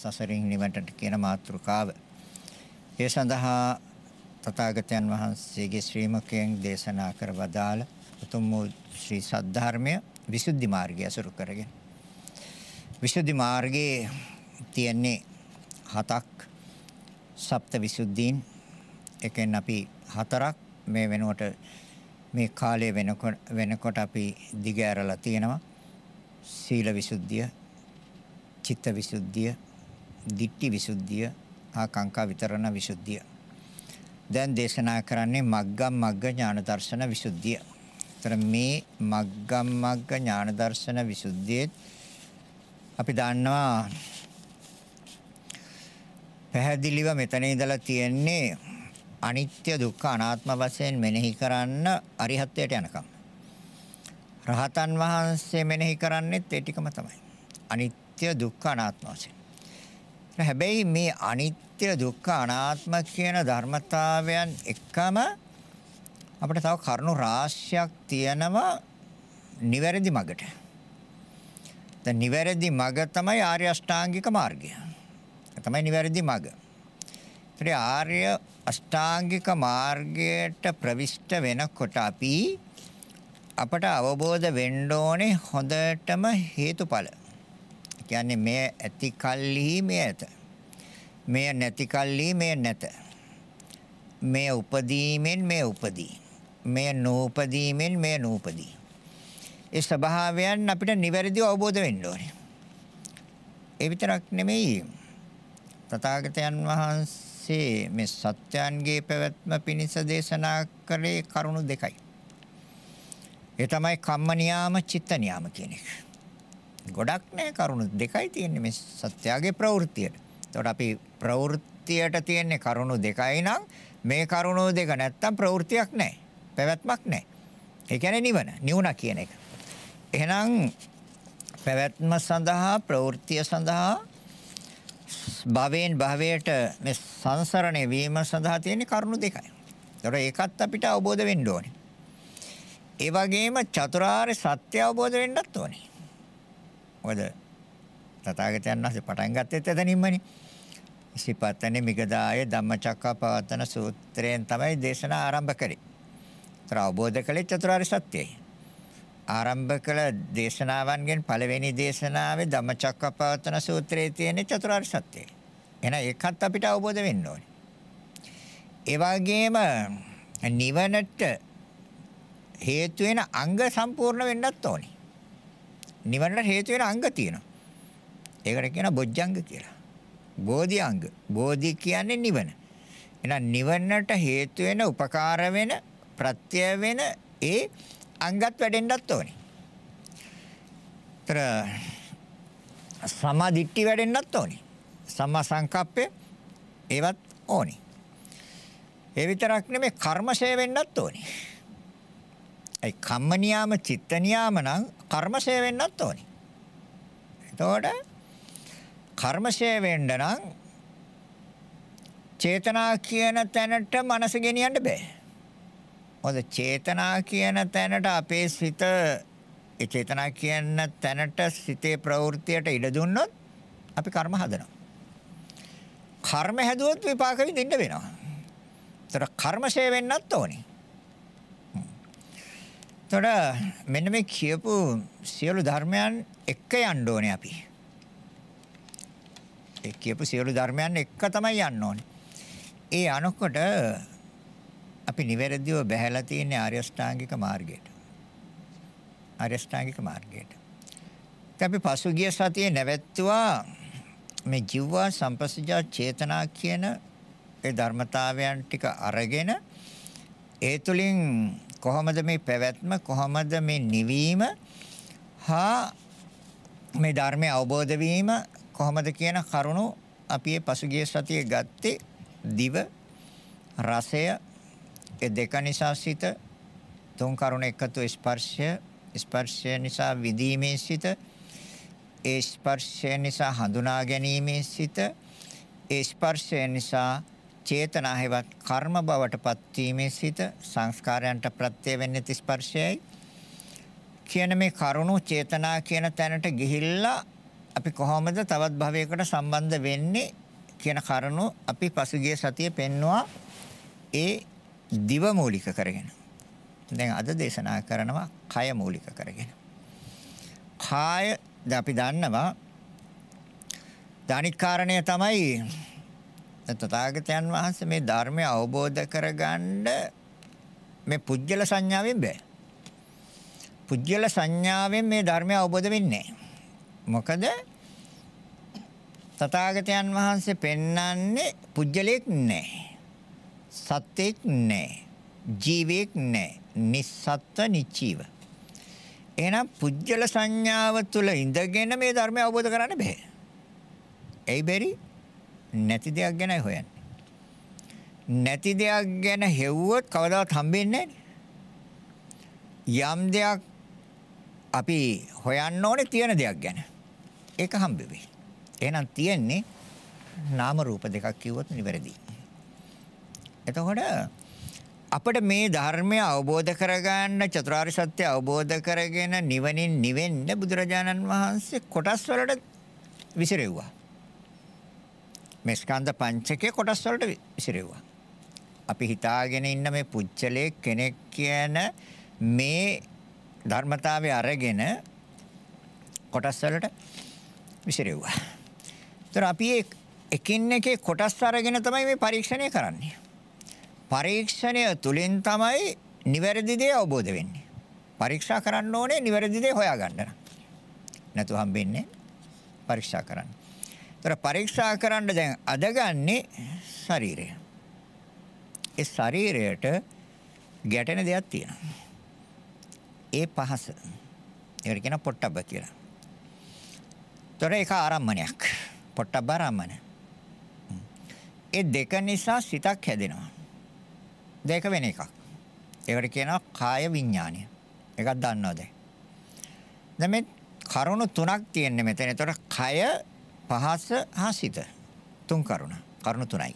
සසරින් නිවනට කියන මාතෘකාව. ඒ සඳහා තථාගතයන් වහන්සේගේ ශ්‍රීමකයෙන් දේශනා කර වදාළ උතුම් වූ ශ්‍රී සද්ධර්මය විසුද්ධි මාර්ගය අසුරු කරගෙන විසුද්ධි මාර්ගයේ තියෙන්නේ හතක් සප්ත විසුද්ධීන් එකෙන් අපි හතරක් මේ වෙනුවට මේ කාලය වෙනකොට වෙනකොට අපි දිග ඇරලා තියෙනවා සීල විසුද්ධිය චිත්ත විසුද්ධිය දික්ටි විසුද්ධිය හා කාංකා විතරණ විසුද්ධිය. දැන් දේශනා කරන්නේ මග්ගම් මග්ග ඥාන දර්ශන විසුද්ධිය. ඒතර මේ මග්ගම් මග්ග ඥාන දර්ශන විසුද්ධියේ අපි දන්නවා පැහැදිලිව මෙතන ඉඳලා තියෙන්නේ අනිත්‍ය දුක්ඛ අනාත්ම වශයෙන් මෙනෙහි කරන්න අරිහත්ත්වයට යනකම්. රහතන් වහන්සේ මෙනෙහි කරන්නේත් ඒ ටිකම තමයි. අනිත්‍ය දුක්ඛ අනාත්ම වශයෙන්. හැබැයි මේ අනිත්‍ය දුක්ඛ අනාත්ම කියන ධර්මතාවයන් එකම අපිට තව කරුණු රාශියක් තියෙනවා නිවැරදි මගට. දැන් නිවැරදි මග තමයි ආර්ය අෂ්ටාංගික මාර්ගය. තමයි නිවැරදි මග. ඒත් ආර්ය අෂ්ටාංගික මාර්ගයට ප්‍රවිෂ්ඨ වෙනකොට අපි අපට අවබෝධ වෙන්න ඕනේ හොඳටම හේතුඵල. කියන්නේ මෙය ඇති කල්හි මෙය ඇත. මෙය නැති කල්හි මෙය නැත. මෙය උපදීමෙන් මෙය උපදී. මෙය නූපදීමෙන් මෙය නූපදී. ඒ ස්වභාවයන් අපිට නිවැරදිව අවබෝධ වෙන්න ඕනේ. ඒ විතරක් නෙමෙයි තථාගතයන් වහන්සේ මේ සත්‍යයන්ගේ පැවැත්ම පිණිස දේශනා කරේ කරුණු දෙකයි. ඒ තමයි කම්ම නියාම චිත්ත නියාම කියන එක. ගොඩක් නෑ කරුණු දෙකයි තියෙන්නේ මේ සත්‍යයේ ප්‍රවෘත්තියට. එතකොට අපි ප්‍රවෘත්තියට තියෙන්නේ කරුණු දෙකයි නම් මේ කරුණු දෙක නැත්තම් ප්‍රවෘත්තියක් නෑ. පැවැත්මක් නෑ. ඒ කියන්නේ නිවන, නිවුණ කියන එක. එහෙනම් පැවැත්ම සඳහා ප්‍රවෘත්තිය සඳහා භවයෙන් භවයට මේ සංසරණය වීම සඳහා තියෙන කරුණු දෙකයි. ඒතර ඒකත් අපිට අවබෝධ වෙන්න ඕනේ. ඒ වගේම චතුරාර්ය සත්‍ය අවබෝධ වෙන්නත් ඕනේ. මොකද තථාගතයන් වහන්සේ පටන් ගත්තෙත් එතනින්මනේ. සිපත්තනේ මිගදායේ ධම්මචක්කපවත්තන සූත්‍රයෙන් තමයි දේශනා ආරම්භ කරේ. ඒතර අවබෝධ කළේ චතුරාර්ය සත්‍යයයි. ආරම්භ කළ දේශනාවන්ගෙන් පළවෙනි දේශනාවේ ධම්මචක්කපවත්තන සූත්‍රයේ තියෙන චතුරාර්ය සත්‍යයයි. එහෙනම් ඒකත් අපිට අවබෝධ වෙන්න ඕනේ. ඒ වගේම නිවනට හේතු වෙන අංග සම්පූර්ණ වෙන්නත් ඕනේ. නිවනට හේතු වෙන අංග තියෙනවා. ඒකට කියනවා බොජ්ජංග කියලා. බෝධි අංග. බෝධි කියන්නේ නිවන. එහෙනම් නිවනට හේතු වෙන, උපකාර වෙන, ප්‍රත්‍ය වෙන ඒ අංගත් වැඩෙන්නත් ඕනේ. තර සමාධිට්ඨි වැඩෙන්නත් ඕනේ. සම්මා සංකප්පය ඒවත් ඕනේ. ඒ විතරක් නෙමෙයි කර්මශය වෙන්නත් ඕනේ. ඒ කම්ම නියාම චිත්ත නියාම නම් කර්මශය වෙන්නත් ඕනේ. එතකොට කර්මශය වෙන්න නම් චේතනා කියන තැනට මනස ගෙනියන්න බෑ. මොකද චේතනා කියන තැනට අපේ සිත ඒ චේතනා කියන තැනට සිතේ ප්‍රවෘත්තියට ඉඩ දුන්නොත් අපි කර්ම හදනවා. කර්ම හැදුවොත් විපාක විඳින්න වෙනවා. ඒතර කර්මශය වෙන්නත් ඕනේ. එතකොට මෙන්න මේ කියපු සියලු ධර්මයන් එක්ක යන්න ඕනේ අපි. ඒ කියපු සියලු ධර්මයන් එක්ක තමයි යන්න ඕනේ. ඒ අනකොට අපි නිවැරදිව බැහැලා තියෙන ආර්ය ශ්‍රාංගික මාර්ගයට. ආර්ය ශ්‍රාංගික මාර්ගයට. අපි පසුගිය සතියේ නැවැත්තුවා මේ ජීවා සම්පස්සජා චේතනා කියන ඒ ධර්මතාවයන් ටික අරගෙන ඒ තුලින් කොහොමද මේ පැවැත්ම කොහොමද මේ නිවීම හා මේ ධර්මයේ අවබෝධ වීම කොහොමද කියන කරුණු අපි පසුගිය සතියේ ගත්තේ දිව රසය ඒ දෙක නිසා සිත තුන් කරුණ එකතු ස්පර්ශය ස්පර්ශය නිසා විදීමේ සිත ඒ ස්පර්ශය නිසා හඳුනා ගැනීමේ සිත ඒ ස්පර්ශය නිසා චේතනා හෙවත් කර්ම බවට පත්වීමේ සිට සංස්කාරයන්ට ප්‍රත්‍ය වෙන්නේ ස්පර්ශයයි කියන මේ කරුණු චේතනා කියන තැනට ගිහිල්ලා අපි කොහොමද තවත් භවයකට සම්බන්ධ වෙන්නේ කියන කරුණු අපි පසුගිය සතියේ පෙන්නවා ඒ දිව මූලික කරගෙන. දැන් අද දේශනා කරනවා කය මූලික කරගෙන. කාය අපි දන්නවා ධානිකාරණය තමයි තථාගතයන් වහන්සේ මේ ධර්මය අවබෝධ කරගන්න මේ පුජ්‍යල සංඥාවෙන් බෑ. පුජ්‍යල සංඥාවෙන් මේ ධර්මය අවබෝධ වෙන්නේ මොකද තථාගතයන් වහන්සේ පෙන්වන්නේ පුජ්‍යලෙක් නැහැ. සත්‍යෙක් නැහැ. ජීවෙක් නැහැ. නිස්සත්ත්ව නිචීව. එහෙනම් පුජ්‍යල සංඥාව තුළ ඉඳගෙන මේ ධර්මය අවබෝධ කරන්න බෑ. එයි බැරි නැති දෙයක් ගැනයි හොයන්නේ. නැති දෙයක් ගැන හෙව්වොත් කවදාවත් හම්බෙන්නේ යම් දෙයක් අපි හොයන්න ඕනේ තියෙන දෙයක් ගැන. ඒක හම්බ වෙයි. එහෙනම් තියෙන්නේ නාම රූප දෙකක් කිව්වොත් නිවැරදි. එතකොට අපිට මේ ධර්මය අවබෝධ කරගන්න චතුරාර්ය සත්‍ය අවබෝධ කරගෙන නිවනින් නිවෙන්න බුදුරජාණන් වහන්සේ කොටස් වලට විසිරෙව්වා. මේ ස්කන්ධ පංචකයේ කොටස් වලට විසිරෙවුවා. අපි හිතාගෙන ඉන්න මේ පුච්චලේ කෙනෙක් කියන මේ ධර්මතාවය අරගෙන කොටස් වලට විසිරෙව්වා. ඒතර අපි එකින් එකේ කොටස් අරගෙන තමයි මේ පරීක්ෂණය කරන්නේ. පරීක්ෂණය තුලින් තමයි නිවැරදි දේ අවබෝධ වෙන්නේ. පරීක්ෂා කරන්න ඕනේ නිවැරදි දේ හොයාගන්න. නැතු හම්බෙන්නේ පරීක්ෂා කරන්න. ඒතර පරීක්ෂා කරන්න දැන් අදගන්නේ ශරීරය. ඒ ශරීරයට ගැටෙන දෙයක් තියෙනවා. ඒ පහස. ඒකට කියන පොට්ටබ්බ කියලා. ඒතර ඒක ආරම්මණයක්. පොට්ටබ්බ ආරම්මණය. ඒ දෙක නිසා සිතක් හැදෙනවා. දෙක වෙන එකක්. ඒකට කියනවා කාය විඥානය. ඒකක් දන්නවද? දැන් මේ කරුණු තුනක් තියෙන්නේ මෙතන. ඒතර කය පහස හා සිත තුන් කරුණ. කරුණු තුනයි.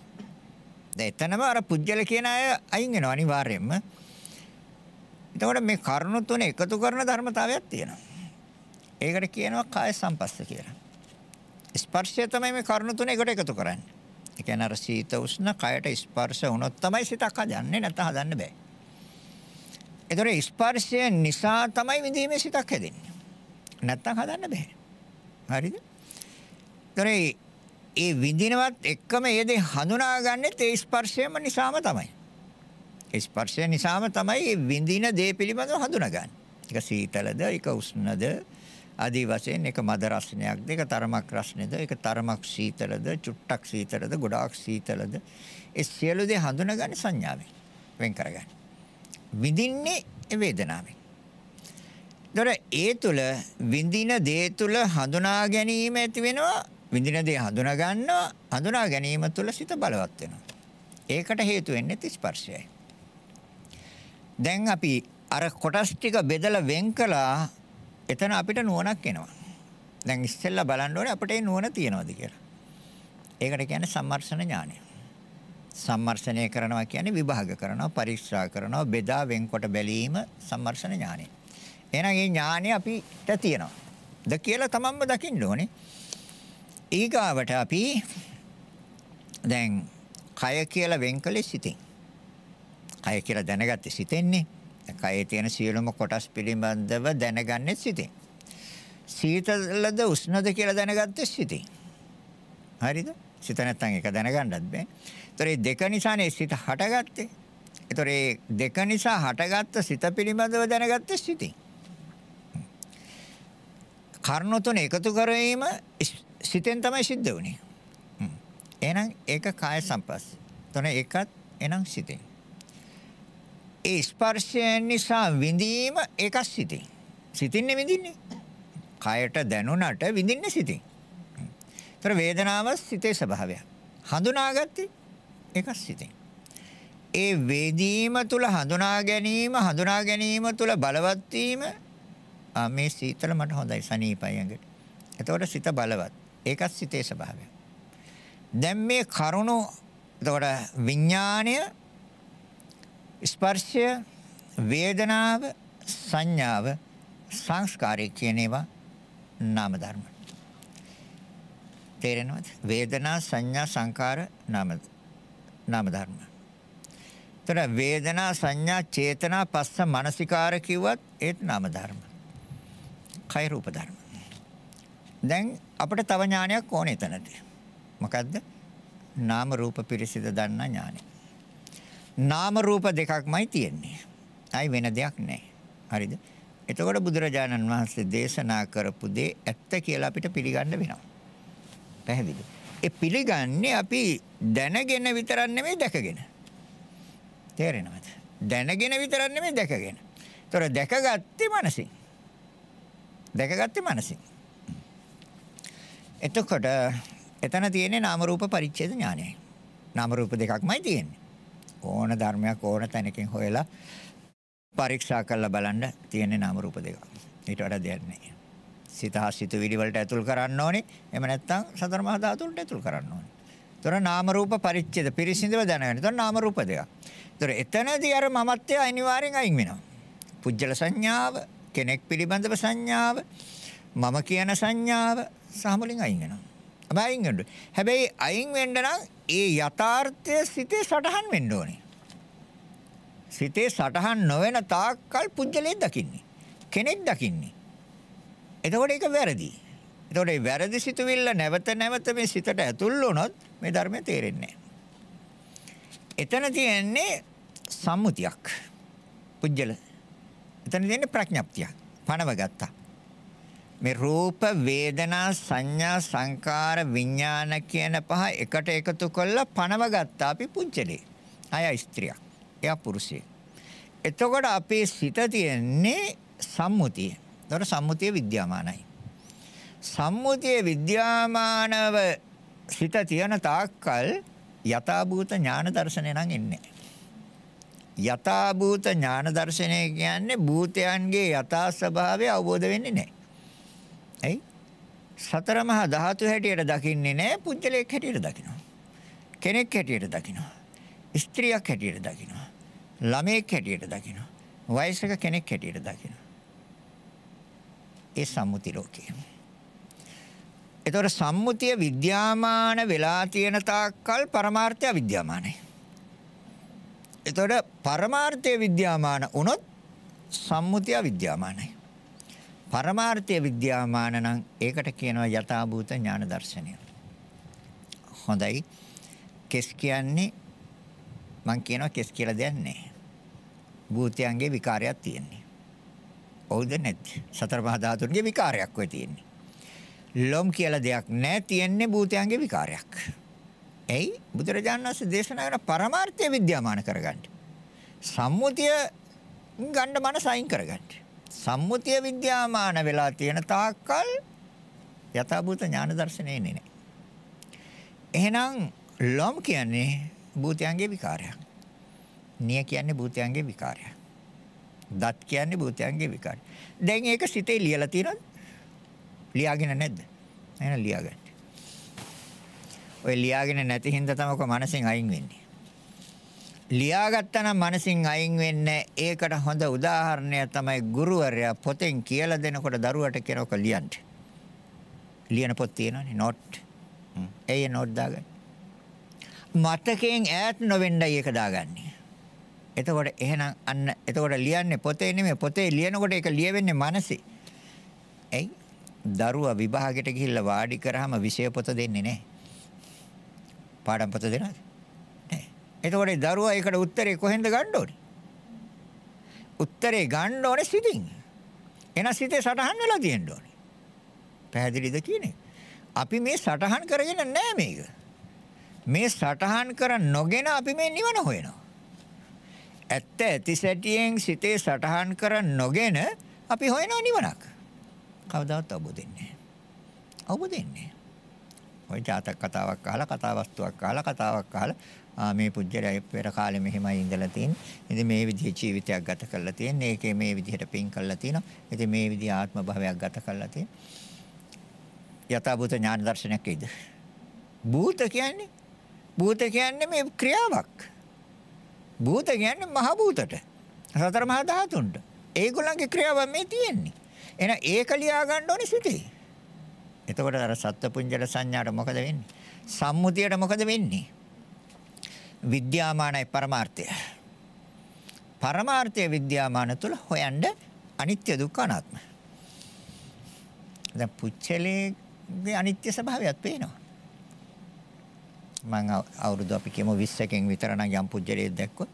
දැන් එතනම අර පුජ්‍යල කියන අය අයින් වෙනවා අනිවාර්යයෙන්ම. එතකොට මේ කරුණු තුන එකතු කරන ධර්මතාවයක් තියෙනවා. ඒකට කියනවා කාය සම්පස්ස කියලා. ස්පර්ශය තමයි මේ කරුණු තුන එකට එකතු කරන්නේ. ඒ කියන්නේ අර සීත උෂ්ණ කයට ස්පර්ශ වුණොත් තමයි සිතක් හදන්නේ නැත්නම් හදන්න බෑ. ඒතර ස්පර්ශය නිසා තමයි විඳීමේ සිතක් හැදෙන්නේ. නැත්නම් හදන්න බෑ. හරිද? ඒතරේ ඒ විඳිනවත් එක්කම ඒ දේ හඳුනාගන්නෙත් ඒ ස්පර්ශයම නිසාම තමයි. ඒ ස්පර්ශය නිසාම තමයි ඒ විඳින දේ පිළිබඳව හඳුනාගන්නේ. ඒක සීතලද, ඒක උෂ්ණද, ආදී වශයෙන් ඒක මද රසණයක්ද, ඒක තරමක් රසණයද, ඒක තරමක් සීතලද, චුට්ටක් සීතලද, ගොඩාක් සීතලද. ඒ සියලු දේ හඳුනාගන්නේ සංඥාවෙන්. වෙන් කරගන්න. විඳින්නේ වේදනාවෙන්. දොර ඒ තුල විඳින දේ තුල හඳුනා ගැනීම ඇති වෙනවා විඳින දේ හඳුනා ගන්නවා හඳුනා ගැනීම තුළ සිත බලවත් වෙනවා. ඒකට හේතු වෙන්නේ ස්පර්ශයයි. දැන් අපි අර කොටස් ටික බෙදලා වෙන් කළා එතන අපිට නුවණක් එනවා. දැන් ඉස්සෙල්ලා බලන්න ඕනේ අපිට ඒ නුවණ තියනවාද කියලා. ඒකට කියන්නේ සම්මර්ෂණ ඥානය. සම්මර්ෂණය කරනවා කියන්නේ විභාග කරනවා පරික්ෂා කරනවා බෙදා වෙන්කොට බැලීම සම්මර්ෂණ ඥානය. එහෙනම් මේ ඥානය අපිට තියෙනවා. ද කියලා තමන්ම දකින්න ඕනේ. ඊගාවට අපි දැන් කය කියලා වෙන් කළේ සිතෙන්. කය කියලා දැනගත්තේ සිතෙන්නේ. කයේ තියෙන සියලුම කොටස් පිළිබඳව දැනගන්නේ සිතෙන්. සීතලද උෂ්ණද කියලා දැනගත්තේ සිතෙන්. හරිද? සිත නැත්තම් ඒක දැනගන්නත් බෑ. ඒතර මේ දෙක නිසානේ සිත හටගත්තේ. ඒතර මේ දෙක නිසා හටගත්ත සිත පිළිබඳව දැනගත්තේ සිතෙන්. කර්ණ තුන එකතු කරවීම සිතෙන් තමයි සිද්ධ වුනේ. එහෙනම් ඒක කාය සම්පස්ස. එතන එකත් එනම් සිතෙන්. ඒ ස්පර්ශයෙන් නිසා විඳීම එකක් සිතෙන්. සිතින්නේ විඳින්නේ. කයට දැනුණට විඳින්නේ සිතින්. ඒතර වේදනාව සිතේ ස්වභාවයක්. හඳුනාගත්තේ එකක් සිතෙන්. ඒ වේදීම තුල හඳුනා ගැනීම හඳුනා ගැනීම තුල බලවත් වීම මේ සීතල මට හොඳයි සනීපයි ඇඟට. එතකොට සිත බලවත්. ඒකත් සිතේ ස්වභාවය. දැන් මේ කරුණු එතකොට විඥාණය ස්පර්ශය වේදනාව සංඥාව සංස්කාරය කියන ඒවා නාම ධර්ම. තේරෙනවද? වේදනා සංඥා සංකාර නාම නාම ධර්ම. එතන වේදනා සංඥා චේතනා පස්ස මානසිකාර කිව්වත් ඒත් නාම ධර්ම. කය රූප ධර්ම. දැන් අපිට තව ඥානයක් ඕනේ එතනට. මොකද්ද? නාම රූප පිරිසිද දන්නා ඥානෙ. නාම රූප දෙකක්මයි තියෙන්නේ. අයි වෙන දෙයක් නැහැ. හරිද? එතකොට බුදුරජාණන් වහන්සේ දේශනා කරපු දේ ඇත්ත කියලා අපිට පිළිගන්න වෙනවා. පැහැදිලිද? ඒ පිළිගන්නේ අපි දැනගෙන විතරක් නෙමෙයි දැකගෙන. තේරෙනවද? දැනගෙන විතරක් නෙමෙයි දැකගෙන. ඒතොර දැකගත්තේ මනසින්. දැකගත්තේ මනසින්. එතකොට එතන තියෙන්නේ නාම රූප පරිච්ඡේද ඥානයයි. නාම රූප දෙකක්මයි තියෙන්නේ. ඕන ධර්මයක් ඕන තැනකින් හොයලා පරීක්ෂා කරලා බලන්න තියෙන්නේ නාම රූප දෙක. ඊට වඩා දෙයක් නැහැ. සිත හසිත විලි වලට ඇතුල් කරන්න ඕනේ. එහෙම නැත්නම් සතර මහා ධාතුන්ට ඇතුල් කරන්න ඕනේ. ඒතර නාම රූප පරිච්ඡේද පිරිසිඳව දැනගන්න. ඒතර නාම රූප දෙක. ඒතර එතනදී අර මමත්වය අනිවාර්යෙන් අයින් වෙනවා. පුජ්‍යල සංඥාව, කෙනෙක් පිළිබඳව සංඥාව, මම කියන සංඥාව, සහමුලින් අයින් වෙනවා. හැබැයි අයින් වෙන්න. හැබැයි අයින් වෙන්න නම් ඒ යථාර්ථය සිතේ සටහන් වෙන්න ඕනේ. සිතේ සටහන් නොවන තාක්කල් පුජ්‍යලේ දකින්නේ. කෙනෙක් දකින්නේ. එතකොට ඒක වැරදි. එතකොට මේ වැරදි සිතුවිල්ල නැවත නැවත මේ සිතට ඇතුල් වුණොත් මේ ධර්මය තේරෙන්නේ එතන තියෙන්නේ සම්මුතියක්. පුජ්‍යල. එතන තියෙන්නේ ප්‍රඥප්තියක්. පණව ගත්තා. මේ රූප වේදනා සංඥා සංකාර විඥාන කියන පහ එකට එකතු කරලා පනව ගත්තා අපි පුංචලේ. අය ස්ත්‍රියක්. එයා පුරුෂයෙක්. එතකොට අපේ සිත තියෙන්නේ සම්මුතිය. ඒතකොට සම්මුතිය විද්‍යාමානයි. සම්මුතිය විද්‍යාමානව සිත තියෙන තාක්කල් යථාභූත ඥාන දර්ශනය නම් එන්නේ යථාභූත ඥාන දර්ශනය කියන්නේ භූතයන්ගේ යථා ස්වභාවය අවබෝධ වෙන්නේ නැහැ. සතර මහා ධාතු හැටියට දකින්නේ නැහැ පුජ්‍යලයක් හැටියට දකිනවා. කෙනෙක් හැටියට දකිනවා. ස්ත්‍රියක් හැටියට දකිනවා. ළමයෙක් හැටියට දකිනවා. වයසක කෙනෙක් හැටියට දකිනවා. ඒ සම්මුති ලෝකය. ඒතර සම්මුතිය විද්‍යාමාන වෙලා තියෙන තාක්කල් පරමාර්ථය විද්‍යාමානයි. ඒතර පරමාර්ථය විද්‍යාමාන වුණොත් සම්මුතිය විද්‍යාමානයි. පරමාර්ථය විද්‍යාමාන නම් ඒකට කියනවා යථාභූත ඥාන දර්ශනය. හොඳයි. කෙස් කියන්නේ මම කියනවා කෙස් කියලා දෙයක් නැහැ. භූතයන්ගේ විකාරයක් තියෙන්නේ. ඔව්ද නැද්ද? සතර පහ ධාතුන්ගේ විකාරයක් වෙ තියෙන්නේ. ලොම් කියලා දෙයක් නැහැ තියෙන්නේ භූතයන්ගේ විකාරයක්. එයි බුදුරජාණන් වහන්සේ දේශනා කරන පරමාර්ථය විද්‍යාමාන කරගන්න. සම්මුතිය ගන්න මනස අයින් කරගන්න. සම්මුතිය විද්‍යාමාන වෙලා තියෙන තාක්කල් යථාභූත ඥාන දර්ශනය එන්නේ නැහැ. එහෙනම් ලොම් කියන්නේ භූතයන්ගේ විකාරයක්. නිය කියන්නේ භූතයන්ගේ විකාරයක්. දත් කියන්නේ භූතයන්ගේ විකාරය. දැන් ඒක සිතේ ලියලා තියෙනවද? ලියාගෙන නැද්ද? එහෙනම් ලියාගන්න. ඔය ලියාගෙන නැති හින්දා තමයි ඔක මනසෙන් අයින් වෙන්නේ. ලියාගත්තා නම් මනසින් අයින් වෙන්නේ ඒකට හොඳ උදාහරණයක් තමයි ගුරුවරයා පොතෙන් කියලා දෙනකොට දරුවට කියනක ලියන්න. ලියන පොත් තියෙනවනේ නෝට්. ඒ නෝට් දාගන්න. මතකයෙන් ඈත් නොවෙන්නයි ඒක දාගන්නේ. එතකොට එහෙනම් අන්න එතකොට ලියන්නේ පොතේ නෙමෙයි පොතේ ලියනකොට ඒක ලියවෙන්නේ මනසේ. එයි දරුවා විභාගෙට ගිහිල්ලා වාඩි කරාම විෂය පොත දෙන්නේ නැහැ. පාඩම් පොත දෙනවද? එතකොට දරුවා ඒකට උත්තරේ කොහෙන්ද ගන්න ඕනේ? උත්තරේ ගන්න ඕනේ සිතින්. එන සිතේ සටහන් වෙලා තියෙන්න ඕනේ. පැහැදිලිද කියන්නේ? අපි මේ සටහන් කරගෙන නැහැ මේක. මේ සටහන් කර නොගෙන අපි මේ නිවන හොයනවා. ඇත්ත ඇති සැටියෙන් සිතේ සටහන් කර නොගෙන අපි හොයනවා නිවනක්. කවදාවත් අවබෝධ වෙන්නේ නැහැ. අවබෝධ වෙන්නේ නැහැ. ওই ජාතක කතාවක් අහලා කතාවස්තුවක් අහලා කතාවක් අහලා මේ පුජ්‍යලයි පෙර කාලේ මෙහෙමයි ඉඳලා තියෙන්නේ. ඉතින් මේ විදිහේ ජීවිතයක් ගත කරලා තියෙන්නේ. ඒකේ මේ විදිහට පින් කරලා තිනවා. ඉතින් මේ විදිහ ආත්ම භාවයක් ගත කරලා තියෙන්නේ. යථාභූත ඥාන දර්ශනයක් ඇයිද? භූත කියන්නේ භූත කියන්නේ මේ ක්‍රියාවක්. භූත කියන්නේ මහ භූතට. සතර මහා ධාතුන්ට. ඒගොල්ලන්ගේ ක්‍රියාව මේ තියෙන්නේ. එහෙනම් ඒක ලියා ගන්න ඕනේ සිතේ. එතකොට අර සත්වපුඤ්ජල සංඥාට මොකද වෙන්නේ? සම්මුතියට මොකද වෙන්නේ? විද්‍යාමානයි පරමාර්ථය. පරමාර්ථය විද්‍යාමාන තුල හොයන්න අනිත්‍ය දුක්ඛ අනාත්ම. දැන් පුච්චලේගේ අනිත්‍ය ස්වභාවයත් පේනවා. මම අවුරුදු අපි කියමු 20කින් විතර නම් යම් පුජ්‍යලයක් දැක්කොත්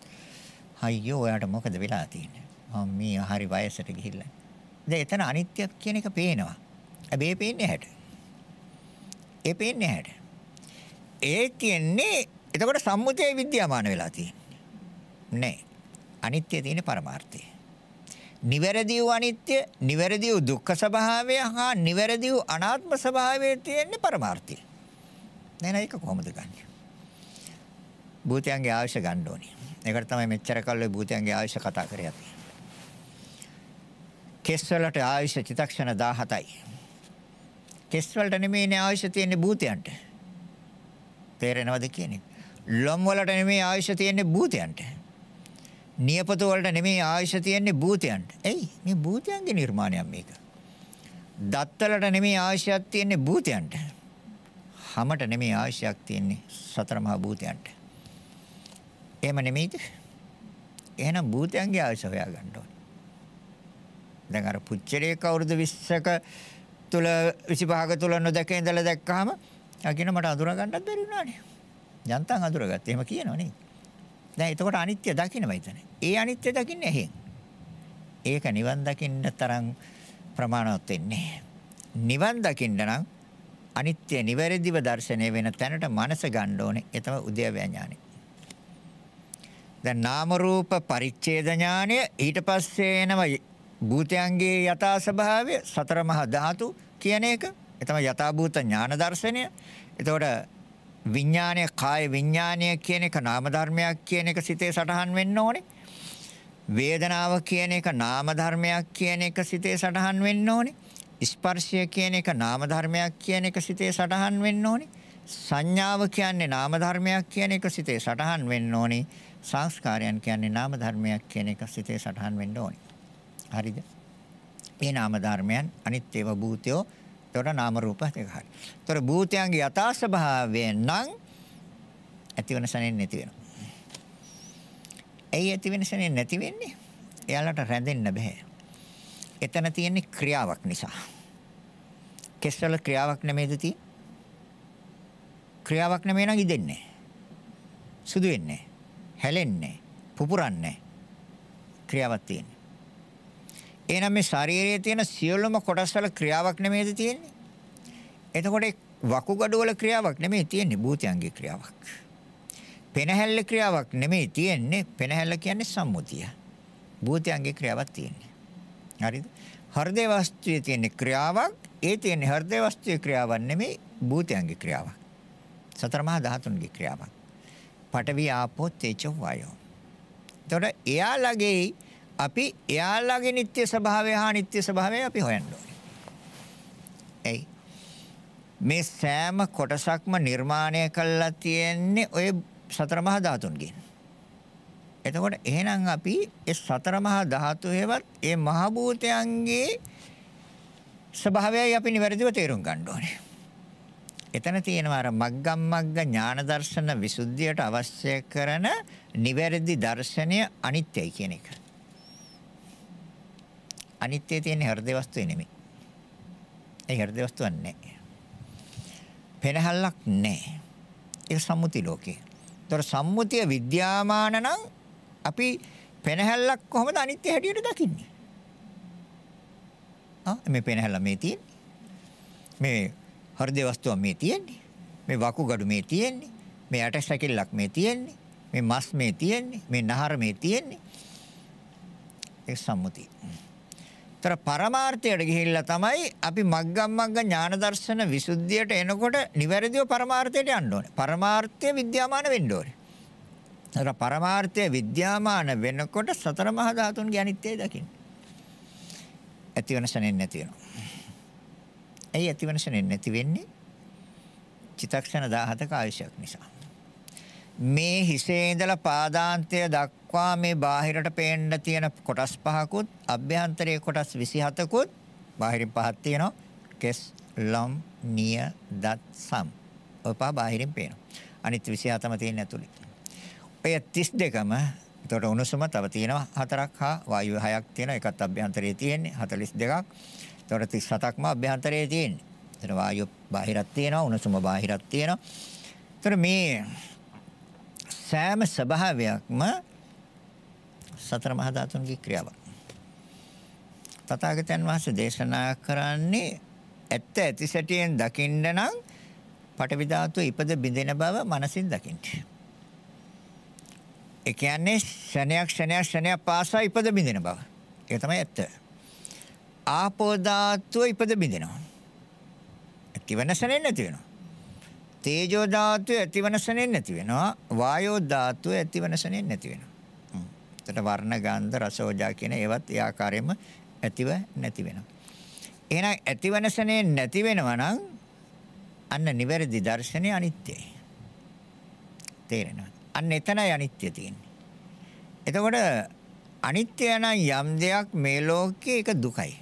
අයියෝ ඔයාට මොකද වෙලා තියෙන්නේ මම මේ හරි වයසට ගිහිල්ලා දැන් එතන අනිත්‍යයක් කියන එක පේනවා හැබැයි පේන්නේ හැට ඒ පේන්නේ හැට. ඒ කියන්නේ එතකොට සම්මුතිය විද්‍යාමාන වෙලා තියෙන්නේ. නෑ. අනිත්‍ය තියෙන පරමාර්ථය. නිවැරදි වූ අනිත්‍ය, නිවැරදි වූ දුක්ඛ ස්වභාවය හා නිවැරදි වූ අනාත්ම ස්වභාවය තියෙන්නේ පරමාර්ථය. නෑ නේද කොහොමද ගන්නෙ? භූතයන්ගේ ආශය ගන්න ඕනේ. ඒකට තමයි මෙච්චර කල් ඔය භූතයන්ගේ ආශය කතා කරේ අපි. කෙස්වලට ආයුෂ චිතක්ෂණ 17යි. කෙස් වලට නෙමෙයිනේ අවශ්‍ය තියෙන්නේ භූතයන්ට. තේරෙනවද කියන්නේ? ලොම් වලට නෙමෙයි අවශ්‍ය තියෙන්නේ භූතයන්ට. නියපොතු වලට නෙමෙයි අවශ්‍ය තියෙන්නේ භූතයන්ට. එයි මේ භූතයන්ගේ නිර්මාණයක් මේක. දත් වලට නෙමෙයි අවශ්‍යයක් තියෙන්නේ භූතයන්ට. හැමට නෙමෙයි අවශ්‍යයක් තියෙන්නේ සතර මහා භූතයන්ට. එහෙම නෙමෙයිද? එහෙනම් භූතයන්ගේ අවශ්‍ය හොයාගන්න ඕනේ. දැන් අර පුච්චරේ කවුරුද 20ක තුල 25ක තුල නොදැක ඉඳලා දැක්කහම අකින මට අඳුර ගන්නත් බැරි වුණානේ. යන්තම් අඳුරගත්ත. එහෙම කියනවා නේද? දැන් එතකොට අනිත්‍ය දකින්නම හිතන්නේ. ඒ අනිත්‍ය දකින්නේ ඇහෙන්. ඒක නිවන් දකින්න තරම් ප්‍රමාණවත් වෙන්නේ නිවන් දකින්න නම් අනිත්‍ය නිවැරදිව දැర్శණය වෙන තැනට මනස ගන්න ඕනේ. ඒ තමයි උද්‍යවය ඥානෙ. දැන් නාම රූප පරිච්ඡේද ඥානය ඊට පස්සේ එනවා භූතයන්ගේ යථා ස්වභාවය සතර මහා ධාතු කියන එක. ඒ තමයි යථාභූත ඥාන දර්ශනය. එතකොට විඥානය කාය විඥානය කියන එක නාම ධර්මයක් කියන එක සිතේ සටහන් වෙන්න ඕනේ. වේදනාව කියන එක නාම ධර්මයක් කියන එක සිතේ සටහන් වෙන්න ඕනේ. ස්පර්ශය කියන එක නාම ධර්මයක් කියන එක සිතේ සටහන් වෙන්න ඕනේ. සංඥාව කියන්නේ නාම ධර්මයක් කියන එක සිතේ සටහන් වෙන්න ඕනේ. සංස්කාරයන් කියන්නේ නාම ධර්මයක් කියන එක සිතේ සටහන් වෙන්න ඕනේ. හරිද? මේ නාම ධර්මයන් අනිත් ඒවා භූතයෝ එතකොට නාම රූප දෙක හරි. එතකොට භූතයන්ගේ යථා ස්වභාවය නම් ඇතිවන සැනෙන් නැති වෙනවා. ඇයි ඇතිවන සැනෙන් නැති වෙන්නේ? එයාලට රැඳෙන්න බෑ. එතන තියෙන්නේ ක්‍රියාවක් නිසා. කෙස්වල ක්‍රියාවක් නෙමෙයිද තියෙන්නේ? ක්‍රියාවක් නෙමෙයි නම් ඉදෙන්නේ. සුදු වෙන්නේ. හැලෙන්නේ. පුපුරන්නේ. ක්‍රියාවක් තියෙන්නේ. එහෙනම් මේ ශරීරයේ තියෙන සියලුම කොටස් වල ක්‍රියාවක් නෙමෙයිද තියෙන්නේ? එතකොට වකුගඩු වල ක්‍රියාවක් නෙමෙයි තියෙන්නේ භූතයන්ගේ ක්‍රියාවක්. පෙනහැල්ල ක්‍රියාවක් නෙමෙයි තියෙන්නේ. පෙනහැල්ල කියන්නේ සම්මුතිය. භූතයන්ගේ ක්‍රියාවක් තියෙන්නේ. හරිද? හෘදේ වස්තුවේ තියෙන ක්‍රියාවක් ඒ තියෙන්නේ හෘදේ වස්තුවේ ක්‍රියාවක් නෙමෙයි භූතයන්ගේ ක්‍රියාවක්. සතර මහා ධාතුන්ගේ ක්‍රියාවක්. පඨවි ආපෝ තේජෝ වායෝ. එතකොට එයාලගේ අපි එයාලගේ නিত্য ස්වභාවය හා නিত্য ස්වභාවය අපි හොයන්න ඕනේ. එයි මේ සෑම කොටසක්ම නිර්මාණය කළා තියෙන්නේ ඔය සතර මහා ධාතුන්ගෙන්. එතකොට එහෙනම් අපි ඒ සතර මහා ධාතුවේවත් ඒ මහ භූතයන්ගේ ස්වභාවයයි අපි නිවැරදිව තේරුම් ගන්න ඕනේ. එතන තියෙනවා අර මග්ගම් මග්ග ඥාන දර්ශන විසුද්ධියට අවශ්‍ය කරන නිවැරදි දර්ශනය අනිත්‍යයි කියන එක. අනිත්‍යය තියෙන්නේ හෘද වස්තුවේ නෙමෙයි. ඒ හෘද වස්තුවක් නැහැ. පෙනහල්ලක් නැහැ. ඒක සම්මුති ලෝකේ. ඒතර සම්මුතිය විද්‍යාමාන නම් අපි පෙනහැල්ලක් කොහොමද අනිත්‍ය හැටියට දකින්නේ? ආ මේ පෙනහැල්ල මේ තියෙන්නේ. මේ හෘද වස්තුව මේ තියෙන්නේ. මේ වකුගඩු මේ තියෙන්නේ. මේ ඇටසැකිල්ලක් මේ තියෙන්නේ. මේ මස් මේ තියෙන්නේ. මේ නහර මේ තියෙන්නේ. ඒ සම්මුතිය. තර පරමාර්ථයට ගිහිල්ලා තමයි අපි මග්ගමග්ග ඥාන දර්ශන විසුද්ධියට එනකොට නිවැරදිව පරමාර්ථයට යන්න ඕනේ. පරමාර්ථය විද්‍යාමාන වෙන්න ඕනේ. තර පරමාර්ථය විද්‍යාමාන වෙනකොට සතර මහා ධාතුන්ගේ අනිත්‍යය දකින්න. ඇති වෙන ශනෙන් නැති වෙනවා. ඇයි ඇති වෙන ශනෙන් නැති වෙන්නේ? චිතක්ෂණ 17ක ආයශයක් නිසා. මේ හිසේ ඉඳලා පාදාන්තය දක්වා මේ බාහිරට පේන්න තියෙන කොටස් පහකුත් අභ්‍යන්තරයේ කොටස් 27කුත් බාහිරින් පහක් තියෙනවා. කෙස්, ලම්, නිය, දත්, සම්. ඔය පහ බාහිරින් පේනවා. අනිත් 27ම තියෙන ඇතුලේ. ඔය 32ම එතකොට උණුසුම තව තියෙනවා හතරක් හා වායු හයක් තියෙනවා. එකත් අභ්‍යන්තරයේ තියෙන්නේ 42ක්. එතකොට 37ක්ම අභ්‍යන්තරයේ තියෙන්නේ. එතන වායු බාහිරක් තියෙනවා, උණුසුම බාහිරක් තියෙනවා. එතකොට මේ සෑම ස්වභාවයක්ම සතර මහා ධාතුන්ගේ ක්‍රියාවක්. තථාගතයන් වහන්සේ දේශනා කරන්නේ ඇත්ත ඇති සැටියෙන් දකින්න නම් පටවි ධාතුව ඉපද බිඳෙන බව මනසින් දකින්න. ඒ කියන්නේ ශණයක් ශණයක් ශණයක් පාසා ඉපද බිඳෙන බව. ඒක තමයි ඇත්ත. ආපෝ ධාතුව ඉපද බිඳෙනවා. ඇති වෙනසනේ නැති වෙනවා. තේජෝ ධාතුව ඇතිවන සනෙන් නැති වෙනවා. වායෝ ධාතුව ඇතිවන සනෙන් නැති වෙනවා. එතකොට වර්ණ ගන්ධ රස ඕජා කියන ඒවත් ඒ ආකාරයෙන්ම ඇතිව නැති වෙනවා. එහෙනම් ඇතිවන සනෙන් නැති වෙනවා නම් අන්න නිවැරදි දර්ශනය අනිත්‍යයි. තේරෙනවද? අන්න එතනයි අනිත්‍ය තියෙන්නේ. එතකොට අනිත්‍ය නම් යම් දෙයක් මේ ලෝකේ ඒක දුකයි.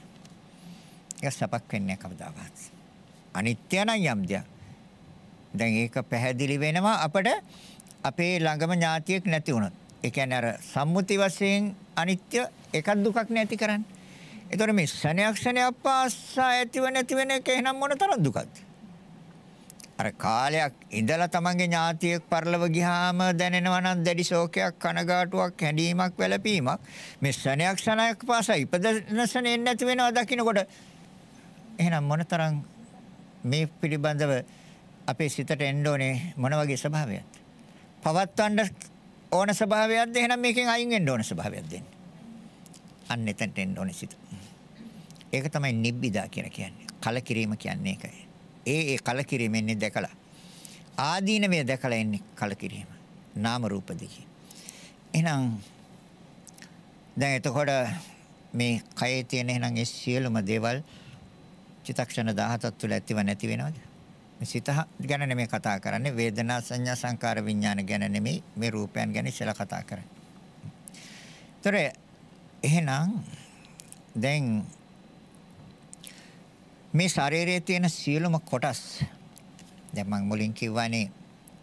ඒක සපක් වෙන්නේ කවදාවත්. අනිත්‍ය නම් යම් දෙයක් දැන් ඒක පැහැදිලි වෙනවා අපට අපේ ළඟම ඥාතියෙක් නැති වුණොත්. ඒ කියන්නේ අර සම්මුති වශයෙන් අනිත්‍ය එකක් දුකක් නැති කරන්න. ඒතොර මේ ශණයක් ශණයක් පාසා ඇතිව නැති වෙන එක එහෙනම් මොන තරම් දුකක්ද? අර කාලයක් ඉඳලා තමන්ගේ ඥාතියෙක් පරලව ගියාම දැනෙනවා නම් දැඩි ශෝකයක් කනගාටුවක් හැඬීමක් වැළපීමක් මේ ශණයක් ශණයක් පාසා ඉපදනසනේ නැති වෙනවා දකින්නකොට එහෙනම් මොනතරම් මේ පිළිබඳව අපේ සිතට එන්න ඕනේ මොන වගේ ස්වභාවයක්ද? පවත්වන්න ඕන ස්වභාවයක්ද එහෙනම් මේකෙන් අයින් වෙන්න ඕන ස්වභාවයක්ද දෙන්නේ? අන්න එතනට එන්න ඕනේ සිත. ඒක තමයි නිබ්බිදා කියලා කියන්නේ. කලකිරීම කියන්නේ ඒකයි. ඒ ඒ කලකිරීම එන්නේ දැකලා. ආදීනමය දැකලා එන්නේ කලකිරීම. නාම රූප දෙකේ. එහෙනම් දැන් එතකොට මේ කයේ තියෙන එහෙනම් ඒ සියලුම දේවල් චිත්තක්ෂණ 17ක් තුළ ඇතිව නැති වෙනවද? මේ සිත ගැන නෙමෙයි කතා කරන්නේ වේදනා සංඥා සංකාර විඥාන ගැන නෙමෙයි මේ රූපයන් ගැන ඉස්සලා කතා කරන්නේ. ඒතර එහෙනම් දැන් මේ ශරීරයේ තියෙන සියලුම කොටස් දැන් මම මුලින් කිව්වනේ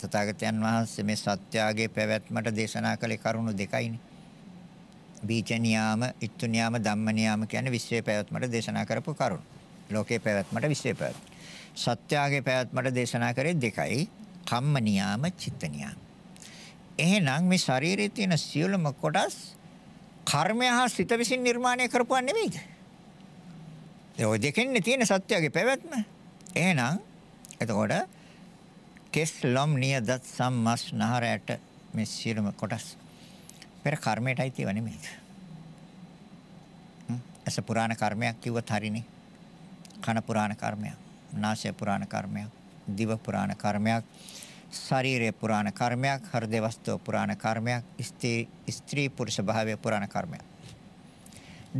තථාගතයන් වහන්සේ මේ සත්‍යාගයේ පැවැත්මට දේශනා කළේ කරුණු දෙකයිනේ. බීජ නියාම, ඉත්තු නියාම, ධම්ම නියාම කියන්නේ විශ්වයේ පැවැත්මට දේශනා කරපු කරුණු. ලෝකයේ පැවැත්මට විශ්වයේ පැවැත්ම. සත්‍යාගේ පැවැත්මට දේශනා කරේ දෙකයි. කම්ම නියාම, චිත්ත නියාම. එහෙනම් මේ ශරීරයේ තියෙන සියලුම කොටස් කර්මය හා සිත විසින් නිර්මාණය කරපුවා නෙමෙයිද? ඒ ඔය දෙකෙන්නේ තියෙන සත්‍යයේ පැවැත්ම. එහෙනම් එතකොට කෙස් ලොම් නිය දත් සම්මස් නහරයට මේ සියලුම කොටස් පෙර කර්මයටයි තියව නෙමෙයිද? අස පුරාණ කර්මයක් කිව්වත් හරිනේ. කන පුරාණ කර්මයක්. නාසය පුරාණ කර්මයක්, දිව පුරාණ කර්මයක්, ශරීරය පුරාණ කර්මයක්, හෘද වස්තුව පුරාණ කර්මයක්, ස්ත්‍රී ස්ත්‍රී පුරුෂ භාවය පුරාණ කර්මයක්.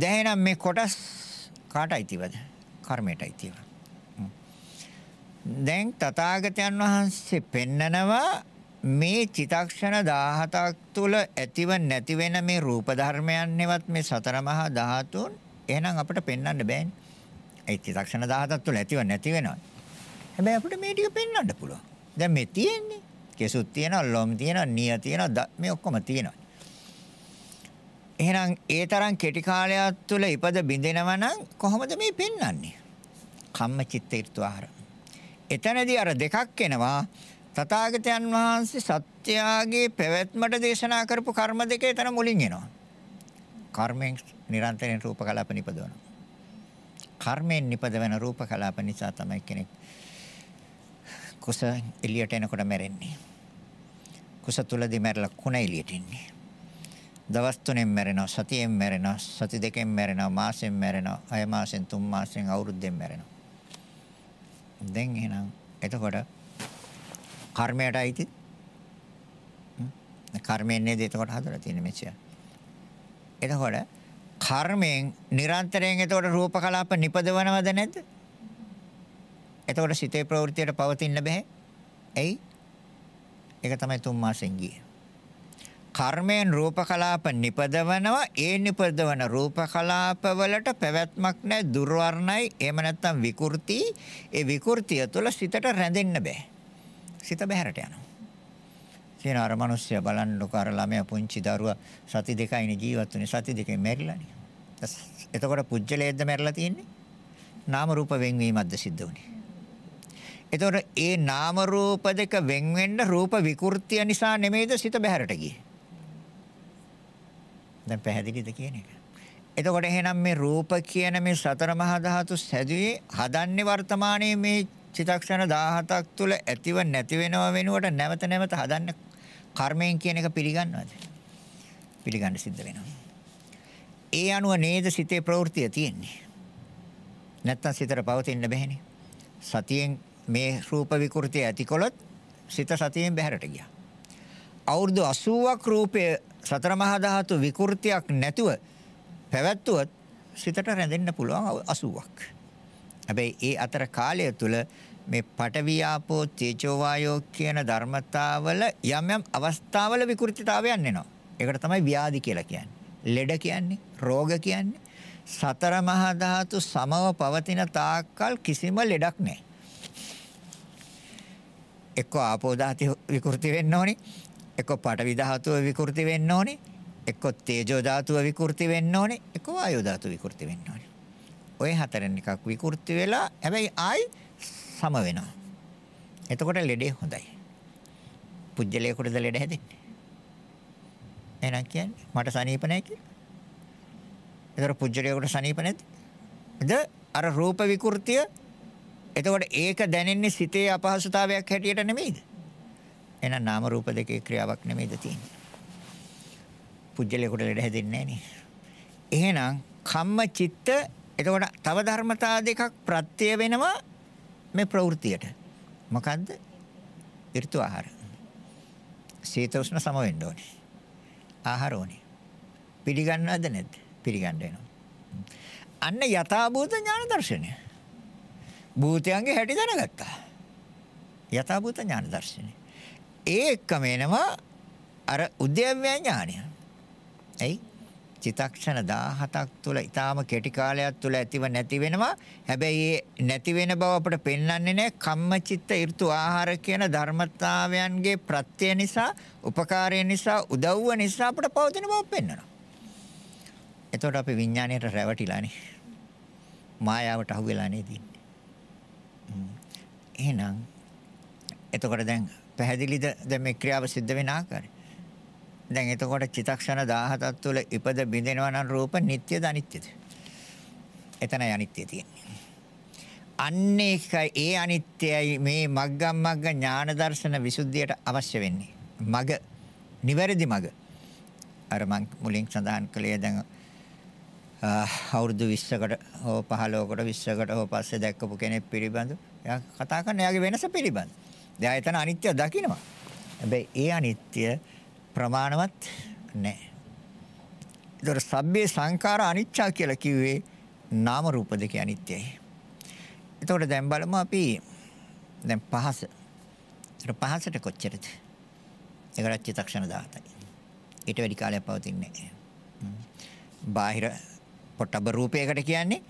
දැන් එහෙනම් මේ කොටස් කාටයි තිබද? කර්මයටයි තිබව. දැන් තථාගතයන් වහන්සේ පෙන්නනවා මේ චිතක්ෂණ 17ක් තුල ඇතිව නැති වෙන මේ රූප ධර්මයන්වත් මේ සතර මහා ධාතුන් එහෙනම් අපිට පෙන්වන්න බෑනේ. ඒ චිත්තක්ෂණ 17ක් තුළ ඇතිව නැති වෙනවා. හැබැයි අපිට මේ ටික පෙන්වන්න පුළුවන්. දැන් මේ තියෙන්නේ කෙසුත් තියෙනවා, ලොම් තියෙනවා, නිය තියෙනවා, මේ ඔක්කොම තියෙනවා. එහෙනම් ඒ තරම් කෙටි කාලයක් තුළ ඉපද බිඳෙනවා නම් කොහොමද මේ පෙන්වන්නේ? කම්මචිත්ත ඍතුආහාර. එතනදී අර දෙකක් එනවා. තථාගතයන් වහන්සේ සත්‍යාගේ පැවැත්මට දේශනා කරපු කර්ම දෙක එතන මුලින් එනවා. කර්මෙන් නිරන්තරයෙන් රූපකලාප නිපදවනවා. කර්මයෙන් නිපද වෙන රූප කලාප නිසා තමයි කෙනෙක් කුස එළියට එනකොට මැරෙන්නේ. කුස තුලදී මැරලා කුණ එළියට එන්නේ. දවස් තුනෙන් මැරෙනවා, සතියෙන් මැරෙනවා, සති දෙකෙන් මැරෙනවා, මාසෙන් මැරෙනවා, අය මාසෙන්, තුන් මාසෙන්, අවුරුද්දෙන් මැරෙනවා. දැන් එහෙනම් එතකොට කර්මයට අයිති කර්මයෙන් නේද එතකොට හදලා තියෙන්නේ මෙච්චර. එතකොට කර්මයෙන් නිරන්තරයෙන් එතකොට රූප කලාප නිපදවනවද නැද්ද? එතකොට සිතේ ප්‍රවෘත්තියට පවතින්න බෑ. එයි. ඒක තමයි තුන් මාසෙන් ගියේ. කර්මයෙන් රූප කලාප නිපදවනවා ඒ නිපදවන රූප කලාප වලට පැවැත්මක් නැහැ දුර්වර්ණයි එහෙම නැත්නම් විකෘති ඒ විකෘතිය තුළ සිතට රැඳෙන්න බෑ සිත බහැරට යනවා තියෙන අර මිනිස්සයා බලන්නකො අර ළමයා පුංචි දරුවා සති දෙකයිනේ ජීවත් වුනේ සති දෙකේ මැරිලානේ. එතකොට පුජ්‍යලයේද්ද මැරිලා තියෙන්නේ? නාම රූප වෙන්වීමක්ද සිද්ධ වුනේ. එතකොට ඒ නාම රූප දෙක වෙන් වෙන්න රූප විකෘතිය නිසා නෙමෙයිද සිත බැහැරට ගියේ. දැන් පැහැදිලිද කියන එක. එතකොට එහෙනම් මේ රූප කියන මේ සතර මහා ධාතු සැදුවේ හදන්නේ වර්තමානයේ මේ චිතක්ෂණ 17ක් තුල ඇතිව නැති වෙනව වෙනුවට නැවත නැවත හදන්නේ කර්මයෙන් කියන එක පිළිගන්නවද? පිළිගන්න සිද්ධ වෙනවා. ඒ අනුව නේද සිතේ ප්‍රවෘත්තිය තියෙන්නේ. නැත්තම් සිතට පවතින්න බැහැනේ. සතියෙන් මේ රූප විකෘතිය ඇතිකොලොත් සිත සතියෙන් බැහැරට ගියා. අවුරුදු 80ක් රූපයේ සතර මහා ධාතු විකෘතියක් නැතුව පැවැත්වුවොත් සිතට රැඳෙන්න පුළුවන් 80ක්. හැබැයි ඒ අතර කාලය තුල මේ පඨවි ආපෝ තේජෝ වායෝ කියන ධර්මතාවල යම් යම් අවස්ථාවල විකෘතිතාවයන් එනවා. ඒකට තමයි ව්‍යාධි කියලා කියන්නේ. ලෙඩ කියන්නේ, රෝග කියන්නේ. සතර මහා ධාතු සමව පවතින තාක්කල් කිසිම ලෙඩක් නැහැ. එක්ක ආපෝ ධාතු විකෘති වෙන්න ඕනේ. එක්ක පඨවි ධාතුව විකෘති වෙන්න ඕනේ. එක්ක තේජෝ ධාතුව විකෘති වෙන්න ඕනේ. එක්ක වායෝ ධාතුව විකෘති වෙන්න ඕනේ. ওই හතරෙන් එකක් විකෘති වෙලා හැබැයි ආයි සම වෙනවා. එතකොට ලෙඩේ හොඳයි. පුජ්‍යලයකටද ලෙඩ හැදෙන්නේ. එහෙනම් කියන්නේ මට සනීප නැහැ කියලා. එතකොට පුජ්‍යලයකට සනීප නැද්ද? ද අර රූප විකෘතිය එතකොට ඒක දැනෙන්නේ සිතේ අපහසුතාවයක් හැටියට නෙමෙයිද? එහෙනම් නාම රූප දෙකේ ක්‍රියාවක් නෙමෙයිද තියෙන්නේ? පුජ්‍යලයකට ලෙඩ හැදෙන්නේ නැහැ එහෙනම් කම්ම චිත්ත එතකොට තව ධර්මතා දෙකක් ප්‍රත්‍ය වෙනවා මේ ප්‍රවෘත්තියට. මොකද්ද? ඍතු ආහාර. සීත උෂ්ණ සම වෙන්න ඕනේ. ආහාර ඕනේ. පිළිගන්නවද නැද්ද? පිළිගන්න වෙනවා. අන්න යථාභූත ඥාන දර්ශනය. භූතයන්ගේ හැටි දැනගත්තා. යථාභූත ඥාන දර්ශනය. ඒකම එනවා අර උද්‍යව්‍ය ඥානය. එයි චිතක්ෂණ 17ක් තුල ඊටාම කෙටි කාලයක් තුල ඇතිව නැති වෙනවා. හැබැයි නැති වෙන බව අපට පෙන්වන්නේ නැහැ. කම්මචිත්ත, ඍතු ආහාර කියන ධර්මතාවයන්ගේ ප්‍රත්‍ය නිසා, උපකාරය නිසා, උදව්ව නිසා අපට පවතින බව පෙන්වනවා. එතකොට අපි විඥාණයට රැවටිලානේ. මායාවට අහු වෙලා නේද එහෙනම් එතකොට දැන් පැහැදිලිද දැන් මේ ක්‍රියාව සිද්ධ වෙන ආකාරය? දැන් එතකොට චිතක්ෂණ 17ක් තුළ ඉපද බිඳෙනවා නම් රූප නিত্যද අනිත්‍යද? එතනයි අනිත්‍ය තියෙන්නේ. අන්න ඒකයි ඒ අනිත්‍යයි මේ මග්ගම් මග්ග ඥාන දර්ශන විසුද්ධියට අවශ්‍ය වෙන්නේ. මග නිවැරදි මග. අර මං මුලින් සඳහන් කළේ දැන් අවුරුදු 20කට හෝ 15කට 20කට හෝ පස්සේ දැක්කපු කෙනෙක් පිළිබඳ එයා කතා කරන එයාගේ වෙනස පිළිබඳ. දැන් එතන අනිත්‍ය දකින්නවා. හැබැයි ඒ අනිත්‍ය ප්‍රමාණවත් නැහැ. ඒතර සබ්බේ සංඛාර අනිච්චා කියලා කිව්වේ නාම රූප දෙකේ අනිත්‍යයි. එතකොට දැන් බලමු අපි දැන් පහස. ඒතර පහසට කොච්චරද? ඒකට චිත්තක්ෂණ 17යි. ඊට වැඩි කාලයක් පවතින්නේ නැහැ. බාහිර පොට්ටබ රූපයකට කියන්නේ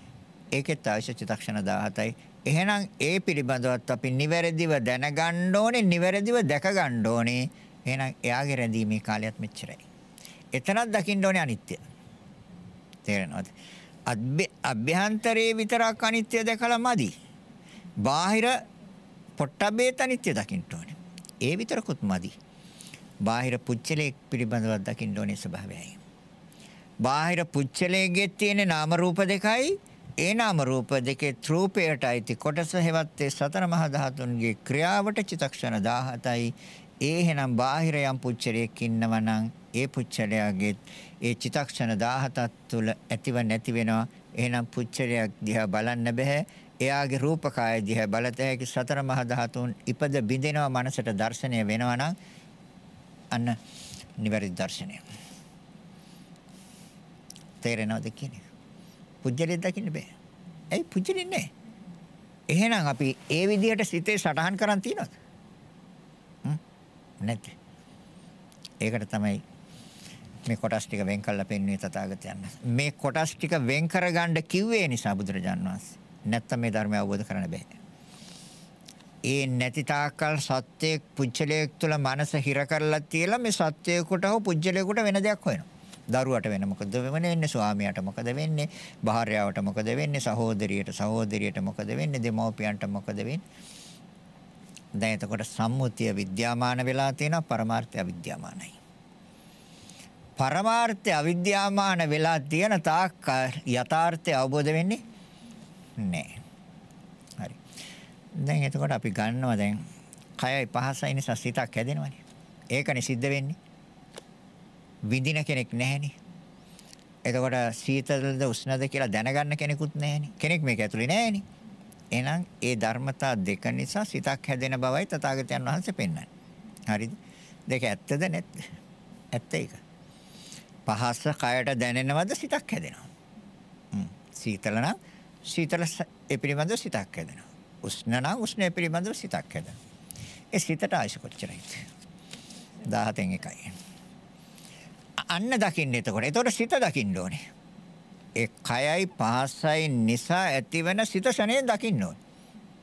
ඒකෙත් අවශ්‍ය චිත්තක්ෂණ 17යි. එහෙනම් ඒ පිළිබඳවත් අපි නිවැරදිව දැනගන්න ඕනේ, නිවැරදිව දැකගන්න ඕනේ. එහෙනම් එයාගේ රැඳීමේ කාලයත් මෙච්චරයි. එතනක් දකින්න ඕනේ අනිත්‍ය. තේරෙනවද? අභ්‍යන්තරයේ විතරක් අනිත්‍ය දැකලා මදි. බාහිර පොට්ටබ්බේ තනිත්‍ය දකින්න ඕනේ. ඒ විතරකුත් මදි. බාහිර පුච්චලයක් පිළිබඳව දකින්න ඕනේ ස්වභාවයයි. බාහිර පුච්චලයේ තියෙන නාම රූප දෙකයි ඒ නාම රූප දෙකේ ත්‍රූපයට අයිති කොටස හෙවත් ඒ සතර මහා ධාතුන්ගේ ක්‍රියාවට චිතක්ෂණ 17යි ඒ එහෙනම් බාහිර යම් පුච්චරයක් ඉන්නවනම් ඒ පුච්චරයාගේ ඒ චිතක්ෂණ 17ක් තුල ඇතිව නැති වෙනවා. එහෙනම් පුච්චරයක් දිහා බලන්න බෑ. එයාගේ රූපකාය දිහා බලත හැකි සතර මහා ධාතුන් ඉපද බිඳිනවා මනසට දැర్శණය වෙනවා නම් අන්න නිවැරදි දර්ශනය. තේරෙනවද කියන්නේ? පුජ්‍යලෙන් දකින්න බෑ. ඇයි පුජ්‍යලෙන් නැහැ? එහෙනම් අපි ඒ විදිහට සිතේ සටහන් කරන් තියනවද? නැති. ඒකට තමයි මේ කොටස් ටික වෙන් කරලා පෙන්වන්නේ තථාගතයන් මේ කොටස් ටික වෙන් කරගන්න කිව්වේ නිසා බුදුරජාන් වහන්සේ. නැත්තම් මේ ධර්මය අවබෝධ කරන්න බෑ. ඒ නැති තාක්කල් සත්‍යයක් පුජ්‍යලයක් තුළ මනස හිර කරලා තියලා මේ සත්‍යයකට හෝ පුජ්‍යලයකට වෙන දෙයක් වෙනවා. දරුවට වෙන මොකද වෙන්නේ? ස්වාමියාට මොකද වෙන්නේ? භාර්යාවට මොකද වෙන්නේ? සහෝදරියට සහෝදරියට මොකද වෙන්නේ? දෙමව්පියන්ට මොකද වෙන්නේ? දැන් එතකොට සම්මුතිය විද්‍යාමාන වෙලා තියෙනවා පරමාර්ථය අවිද්‍යාමානයි. පරමාර්ථය අවිද්‍යාමාන වෙලා තියෙන තාක් යථාර්ථය අවබෝධ වෙන්නේ නැහැ. හරි. දැන් එතකොට අපි ගන්නවා දැන් කයයි පහසයි නිසා සිතක් හැදෙනවනේ. ඒකනේ සිද්ධ වෙන්නේ. විඳින කෙනෙක් නැහැනේ. එතකොට සීතලද උෂ්ණද කියලා දැනගන්න කෙනෙකුත් නැහැනේ. කෙනෙක් මේක ඇතුලේ නැහැනේ. එහෙනම් ඒ ධර්මතා දෙක නිසා සිතක් හැදෙන බවයි තථාගතයන් වහන්සේ පෙන්වන්නේ. හරිද? දෙක ඇත්තද නැත්ද? ඇත්ත ඒක. පහස කයට දැනෙනවද සිතක් හැදෙනවා. හ්ම්. සීතල නම් සීතල ඒ පිළිබඳව සිතක් හැදෙනවා. උෂ්ණ නම් උෂ්ණය පිළිබඳව සිතක් හැදෙනවා. ඒ සිතට ආශි කොච්චරයිද? 17න් එකයි. අන්න දකින්න එතකොට. එතකොට සිත දකින්න ඕනේ. ඒ කයයි පහසයි නිසා ඇතිවන සිත ෂණේ දකින්න ඕනේ.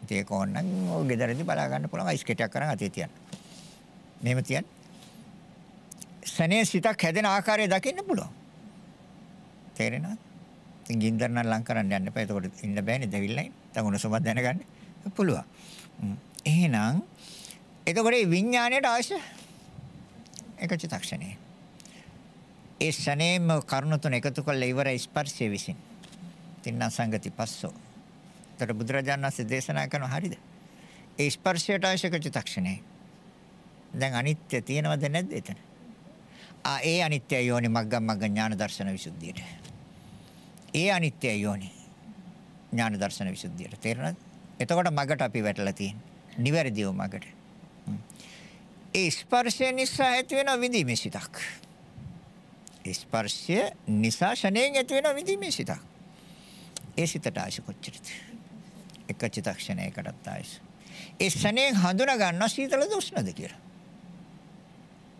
ඉතින් ඒක ඕනනම් ඔය ගෙදරදී බලා ගන්න පුළුවන් අයිස් කැටයක් අරන් අතේ තියන්න. මෙහෙම තියන්න. ෂණේ සිතක් හැදෙන ආකාරය දකින්න පුළුවන්. තේරෙනවද? ඉතින් ගින්දර නම් ලං කරන්න යන්න එපා. එතකොට ඉන්න බෑනේ දෙවිල්ලයි. දැන් උණුසුමක් දැනගන්න පුළුවන්. එහෙනම් එතකොට විඥාණයට අවශ්‍ය එක චිත්තක්ෂණේ ඒ ශනේම කරුණ තුන එකතු කරලා ඉවරයි ස්පර්ශය විසින්. තින්න සංගති පස්සෝ. ඒතර බුදුරජාණන් වහන්සේ දේශනා කරන හරියද? ඒ ස්පර්ශයට අවශ්‍ය චිත්තක්ෂණේ. දැන් අනිත්‍ය තියෙනවද නැද්ද එතන? ආ ඒ අනිත්‍ය යෝනි මග්ගම් මග්ග ඥාන දර්ශන විසුද්ධියට. ඒ අනිත්‍ය යෝනි ඥාන දර්ශන විසුද්ධියට. තේරෙනවද? එතකොට මගට අපි වැටලා තියෙන්නේ. නිවැරදිව මගට. ඒ ස්පර්ශය නිසා ඇති වෙන විඳීමේ සිතක්. ස්පර්ශය නිසා ෂණයෙන් ඇති වෙන විදීමේ සිතක්. ඒ සිතට ආයස කොච්චරද? එක චිතක්ෂණයකටත් ආයස. ඒ ෂණයෙන් හඳුනා ගන්න සීතලද උෂ්ණද කියලා.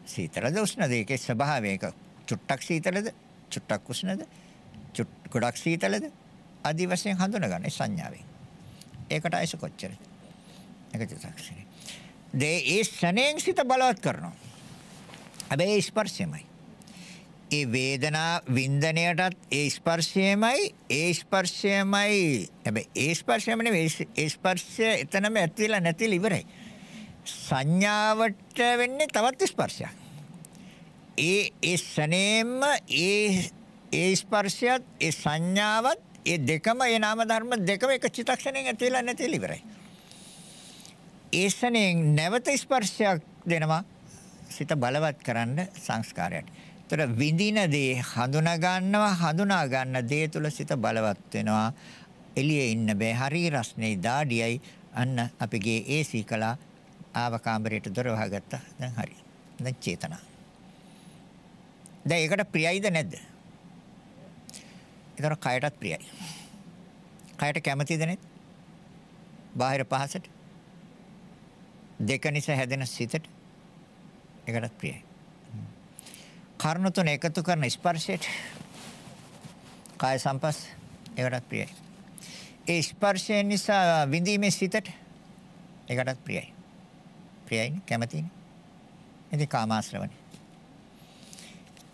සීතලද උෂ්ණද ඒකේ ස්වභාවයක චුට්ටක් සීතලද චුට්ටක් උෂ්ණද ගොඩක් සීතලද আদি වශයෙන් හඳුනා ගන්න සංඥාවෙන්. ඒකට ආයස කොච්චරද? එක චිතක්ෂණේ. දේ ඒ ෂණයෙන් සිත බලවත් කරනවා. හැබැයි ස්පර්ශයමයි. ඒ වේදනා වින්දනයටත් ඒ ස්පර්ශයමයි ඒ ස්පර්ශයමයි හැබැයි ඒ ස්පර්ශයම නෙවෙයි ඒ ස්පර්ශය එතනම ඇති වෙලා නැතිලා ඉවරයි සංඥාවට වෙන්නේ තවත් ස්පර්ශයක් ඒ ඒ සනේම ඒ ඒ ස්පර්ශයත් ඒ සංඥාවත් ඒ දෙකම ඒ නාම ධර්ම දෙකම එක චිත්තක්ෂණයෙන් ඇති වෙලා නැතිලා ඉවරයි ඒ සනේන් නැවත ස්පර්ශයක් දෙනවා සිත බලවත් කරන්න සංස්කාරයට ඒතර විඳින දේ හඳුනා ගන්නවා හඳුනා ගන්න දේ තුල සිත බලවත් වෙනවා. එළියේ ඉන්න බෑ. හරි රස්නේ දාඩියයි අන්න අපගේ AC කලා ආව කාමරයට දොර වහගත්තා. දැන් හරි. දැන් චේතනා. දැන් ඒකට ප්‍රියයිද නැද්ද? ඒතර කයටත් ප්‍රියයි. කයට කැමතිද නැද්ද? බාහිර පහසට දෙක නිසා හැදෙන සිතට ඒකටත් ප්‍රියයි. කරුණු තුන එකතු කරන ස්පර්ශයට කාය සංපස්ස ඒකටත් ප්‍රියයි. ඒ ස්පර්ශය නිසා විඳීමේ සිතට ඒකටත් ප්‍රියයි. ප්‍රියයි කැමතියි. ඉතින් කාමාශ්‍රවණි.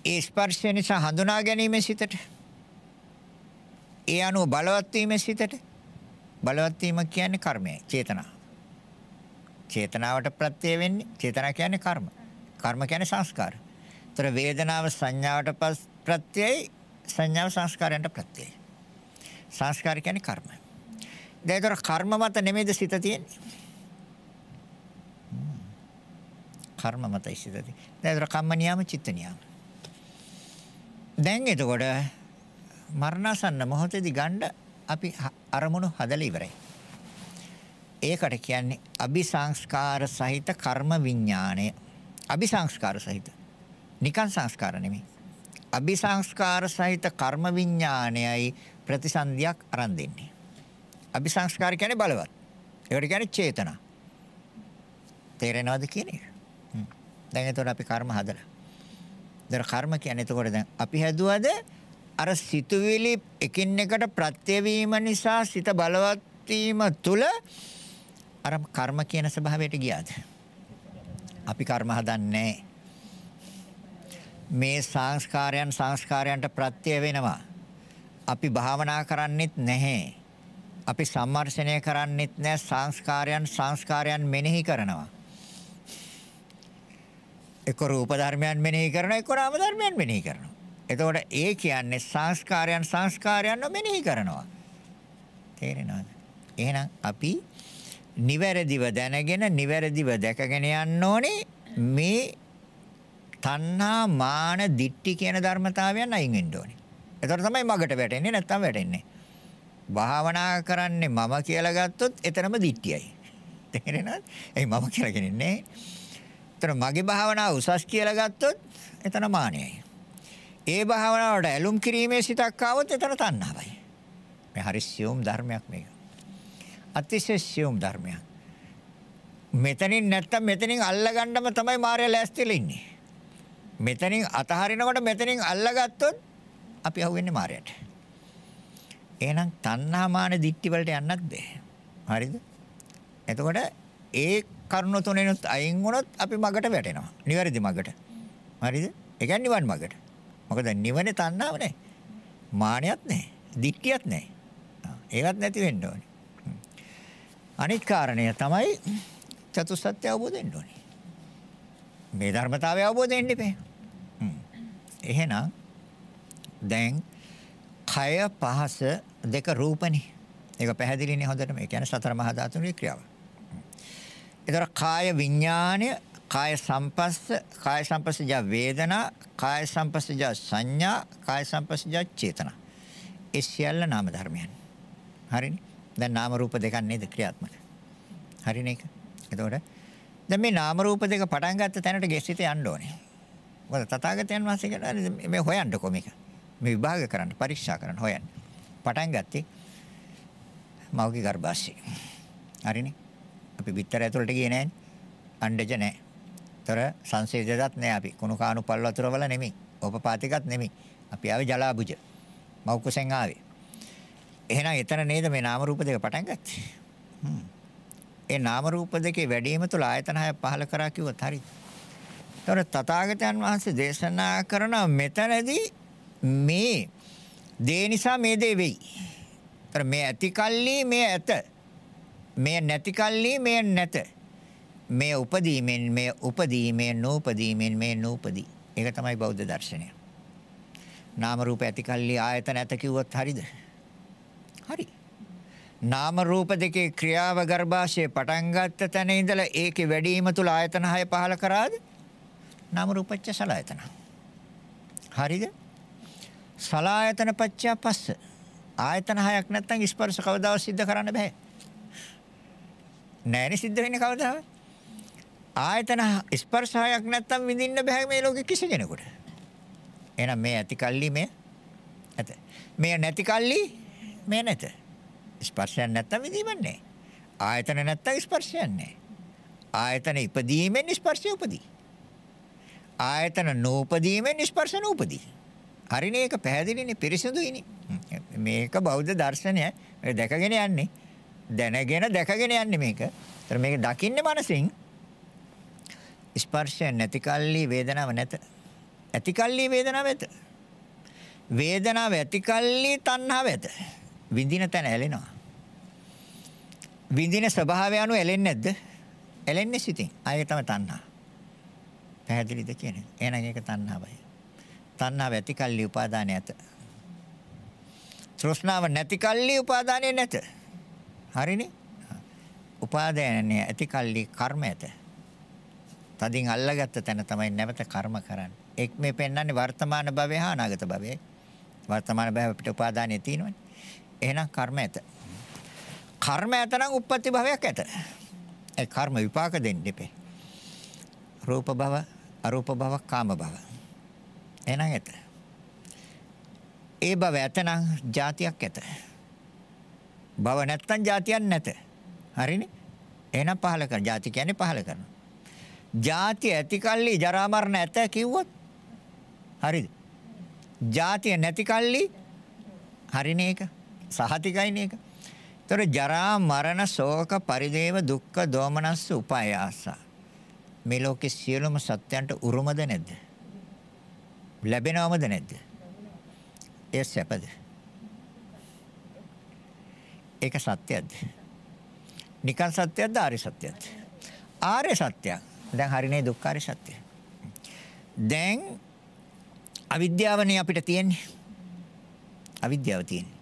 ඒ ස්පර්ශය නිසා හඳුනා ගැනීමේ සිතට ඒ අනුව බලවත් වීමේ සිතට බලවත් වීම කියන්නේ කර්මයයි චේතනාව. චේතනාවට ප්‍රත්‍ය වෙන්නේ චේතනා කියන්නේ කර්ම. කර්ම කියන්නේ සංස්කාරය. තොර වේදනාව සංඥාවට ප්‍රත්‍යයයි සංඥාව සංස්කාරයන්ට ප්‍රත්‍යයයි. සංස්කාර කියන්නේ කර්ම. දැන් ඒතර කර්ම මත නෙමෙයිද සිත තියෙන්නේ? කර්ම මතයි සිත තියෙන්නේ. දැන් ඒතර කම්ම නියම චිත්ත නියම. දැන් එතකොට මරණසන්න මොහොතේදී ගන්න අපි අරමුණු හදලා ඉවරයි. ඒකට කියන්නේ අபிසංස්කාර සහිත කර්ම විඥාණය. අபிසංස්කාර සහිත නිකන් සංස්කාර නෙමෙයි. අபிසංස්කාර සහිත කර්ම විඥානයයි ප්‍රතිසන්දියක් අරන් දෙන්නේ. අபிසංස්කාර කියන්නේ බලවත්. ඒකට කියන්නේ චේතනා. තේරෙනවද කියන එක? දැන් එතකොට අපි කර්ම හදලා. දැන් කර්ම කියන්නේ එතකොට දැන් අපි හැදුවද අර සිතුවිලි එකින් එකට ප්‍රත්‍ය වීම නිසා සිත බලවත් වීම තුල අර කර්ම කියන ස්වභාවයට ගියාද? අපි කර්ම හදන්නේ නැහැ. මේ සංස්කාරයන් සංස්කාරයන්ට ප්‍රත්‍ය වෙනවා. අපි භාවනා කරන්නෙත් නැහැ. අපි සම්මර්ෂණය කරන්නෙත් නැහැ සංස්කාරයන් සංස්කාරයන් මෙනෙහි කරනවා. එක රූප ධර්මයන් මෙනෙහි කරනවා එක නාම ධර්මයන් මෙනෙහි කරනවා. එතකොට ඒ කියන්නේ සංස්කාරයන් සංස්කාරයන් මෙනෙහි කරනවා. තේරෙනවද? එහෙනම් අපි නිවැරදිව දැනගෙන නිවැරදිව දැකගෙන යන්න ඕනේ මේ තණ්හා මාන දිට්ටි කියන ධර්මතාවයන් අයින් වෙන්න ඕනේ. ඒතර තමයි මගට වැටෙන්නේ නැත්තම් වැටෙන්නේ. භාවනා කරන්නේ මම කියලා ගත්තොත් එතරම් දිට්ටියයි. තේරෙනවද? ඒ මම කියලා කියන්නේ. එතන මගේ භාවනාව උසස් කියලා ගත්තොත් එතන මානයයි. ඒ භාවනාවට ඇලුම් කිරීමේ සිතක් ආවොත් එතන තණ්හාවයි. මේ හරිසියුම් ධර්මයක් මේක. අතිශයසියුම් ධර්මයක්. මෙතනින් නැත්තම් මෙතනින් අල්ලගන්නම තමයි මාර්ය ලෑස්තිලා ඉන්නේ. මෙතනින් අතහරිනකොට මෙතනින් අල්ලගත්තොත් අපි අහුවෙන්නේ මායයට. එහෙනම් තණ්හාමාන දික්ටි වලට යන්නත් බෑ. හරිද? එතකොට ඒ කරුණ තුනෙනුත් අයින් වුණොත් අපි මගට වැටෙනවා. නිවැරදි මගට. හරිද? ඒ කියන්නේ නිවන් මගට. මොකද නිවනේ තණ්හාව නෑ. මානයක් නෑ. දික්ටියක් නෑ. ඒවත් නැති වෙන්න ඕනේ. අනිත් කාරණය තමයි චතුස්සත්‍ය අවබෝධ වෙන්න ඕනේ. මේ ධර්මතාවය අවබෝධ වෙන්න ඉපේ. එහෙනම් දැන් කය පහස දෙක රූපනේ. ඒක පැහැදිලිනේ හොඳටම. ඒ කියන්නේ සතර මහා ධාතුන්ගේ ක්‍රියාව. ඒතර කාය විඥාණය, කාය සම්පස්ස, කාය සම්පස්සජ වේදනා, කාය සම්පස්සජ සංඥා, කාය සම්පස්සජ චේතනා. ඒ සියල්ල නාම ධර්මයන්. හරිනේ. දැන් නාම රූප දෙකක් නේද ක්‍රියාත්මක. හරිනේ ඒක. එතකොට දැන් මේ නාම රූප දෙක පටන් ගත්ත තැනට ගෙස්සිත යන්න ඕනේ. මොකද තථාගතයන් වහන්සේ කියනවා මේ හොයන්නකො මේක. මේ විභාග කරන්න, පරීක්ෂා කරන්න හොයන්න. පටන් ගත්තේ මවගේ ගර්භාෂය. හරිනේ. අපි පිටතර ඇතුළට ගියේ නෑනේ. අණ්ඩජ නෑ. තොර සංසේදයක් නෑ අපි. කුණු කාණු පල් වතුර වල නෙමෙයි. ඕපපාතිකත් නෙමෙයි. අපි ආවේ ජලාභුජ. මව් කුසෙන් ආවේ. එහෙනම් එතන නේද මේ නාම රූප දෙක පටන් ගත්තේ. ඒ නාම රූප දෙකේ වැඩිම තුල ආයතන හය පහල කරා කිව්වත් හරියි. ඒතර තථාගතයන් වහන්සේ දේශනා කරන මෙතනදී මේ දේ නිසා මේ දේ වෙයි. ඒතර මේ ඇති කල්ලි මේ ඇත. මේ නැති කල්ලි මේ නැත. මේ උපදීමෙන් මේ උපදීමෙන් නූපදීමෙන් මේ නූපදී. ඒක තමයි බෞද්ධ දර්ශනය. නාම රූප ඇති කල්ලි ආයතන ඇත කිව්වොත් හරිද? හරි. නාම රූප දෙකේ ක්‍රියාව ගර්භාෂයේ පටන් ගත්ත තැන ඉඳලා ඒකේ වැඩිම තුල ආයතන 6 පහල කරාද? නාම රූපච්ච සලායතන. හරිද? සලායතන පච්චය පස්ස. ආයතන හයක් නැත්තම් ස්පර්ශ කවදාවත් සිද්ධ කරන්න බෑ. නෑනේ සිද්ධ වෙන්නේ කවදාවත්. ආයතන ස්පර්ශ හයක් නැත්තම් විඳින්න බෑ මේ ලෝකෙ කිසි කෙනෙකුට. එහෙනම් මේ ඇති කල්ලි මේ ඇත. මේ නැති කල්ලි මේ නැත. ස්පර්ශයක් නැත්තම් විඳීමක් නෑ. ආයතන නැත්තම් ස්පර්ශයක් නෑ. ආයතන ඉපදීමෙන් ස්පර්ශය උපදී. ආයතන නූපදීමෙන් ස්පර්ශ නූපදී. හරිනේ ඒක පැහැදිලිනේ පිරිසිදුයිනේ. මේක බෞද්ධ දර්ශනය. මේ දැකගෙන යන්නේ. දැනගෙන දැකගෙන යන්නේ මේක. ඒතර මේක දකින්නේ මනසින්. ස්පර්ශය නැති කල්ලි වේදනාව නැත. ඇති කල්ලි වේදනාව ඇත. වේදනාව ඇති කල්ලි තණ්හාව ඇත. විඳින තැන ඇලෙනවා. විඳින ස්වභාවය anu ඇලෙන්නේ නැද්ද? ඇලෙන්නේ සිතින්. ආයෙ තමයි තණ්හා. පැහැදිලිද කියන්නේ? එහෙනම් ඒක තණ්හාවයි. තණ්හාව ඇති කල්ලි උපාදානය ඇත. තෘෂ්ණාව නැති කල්ලි උපාදානය නැත. හරිනේ? උපාදානය ඇති කල්ලි කර්ම ඇත. තදින් අල්ලගත්ත තැන තමයි නැවත කර්ම කරන්නේ. එක් මේ පෙන්වන්නේ වර්තමාන භවය හා අනාගත භවයයි. වර්තමාන භව අපිට උපාදානය තියෙනවනේ. එහෙනම් කර්ම ඇත. කර්ම ඇතනම් උප්පත්ති භවයක් ඇත. ඒ කර්ම විපාක දෙන්න දෙපේ. රූප භව අරූප භව කාම භව. එහෙනම් ඇත. ඒ භව ඇතනම් જાතියක් ඇත. භව නැත්තම් જાතියක් නැත. හරිනේ? එහෙනම් පහල කරන. જાති කියන්නේ පහල කරනවා. જાති ඇති කල්ලි ජරා මරණ ඇත කිව්වොත් හරිද? જાතිය නැති කල්ලි හරිනේ ඒක. සහතිකයිනේ ඒක. ඒතර ජරා මරණ ශෝක පරිදේව දුක්ඛ දෝමනස්ස උපායාසා මේ ලෝකේ සියලුම සත්‍යයන්ට උරුමද නැද්ද? ලැබෙනවමද නැද්ද? ඒ සැපද? ඒක සත්‍යයක්ද? නිකන් සත්‍යයක්ද ආර්ය සත්‍යයක්ද? ආර්ය සත්‍යයක්. දැන් හරිනේ දුක්ඛාරය සත්‍යය. දැන් අවිද්‍යාවනේ අපිට තියෙන්නේ. අවිද්‍යාව තියෙන්නේ.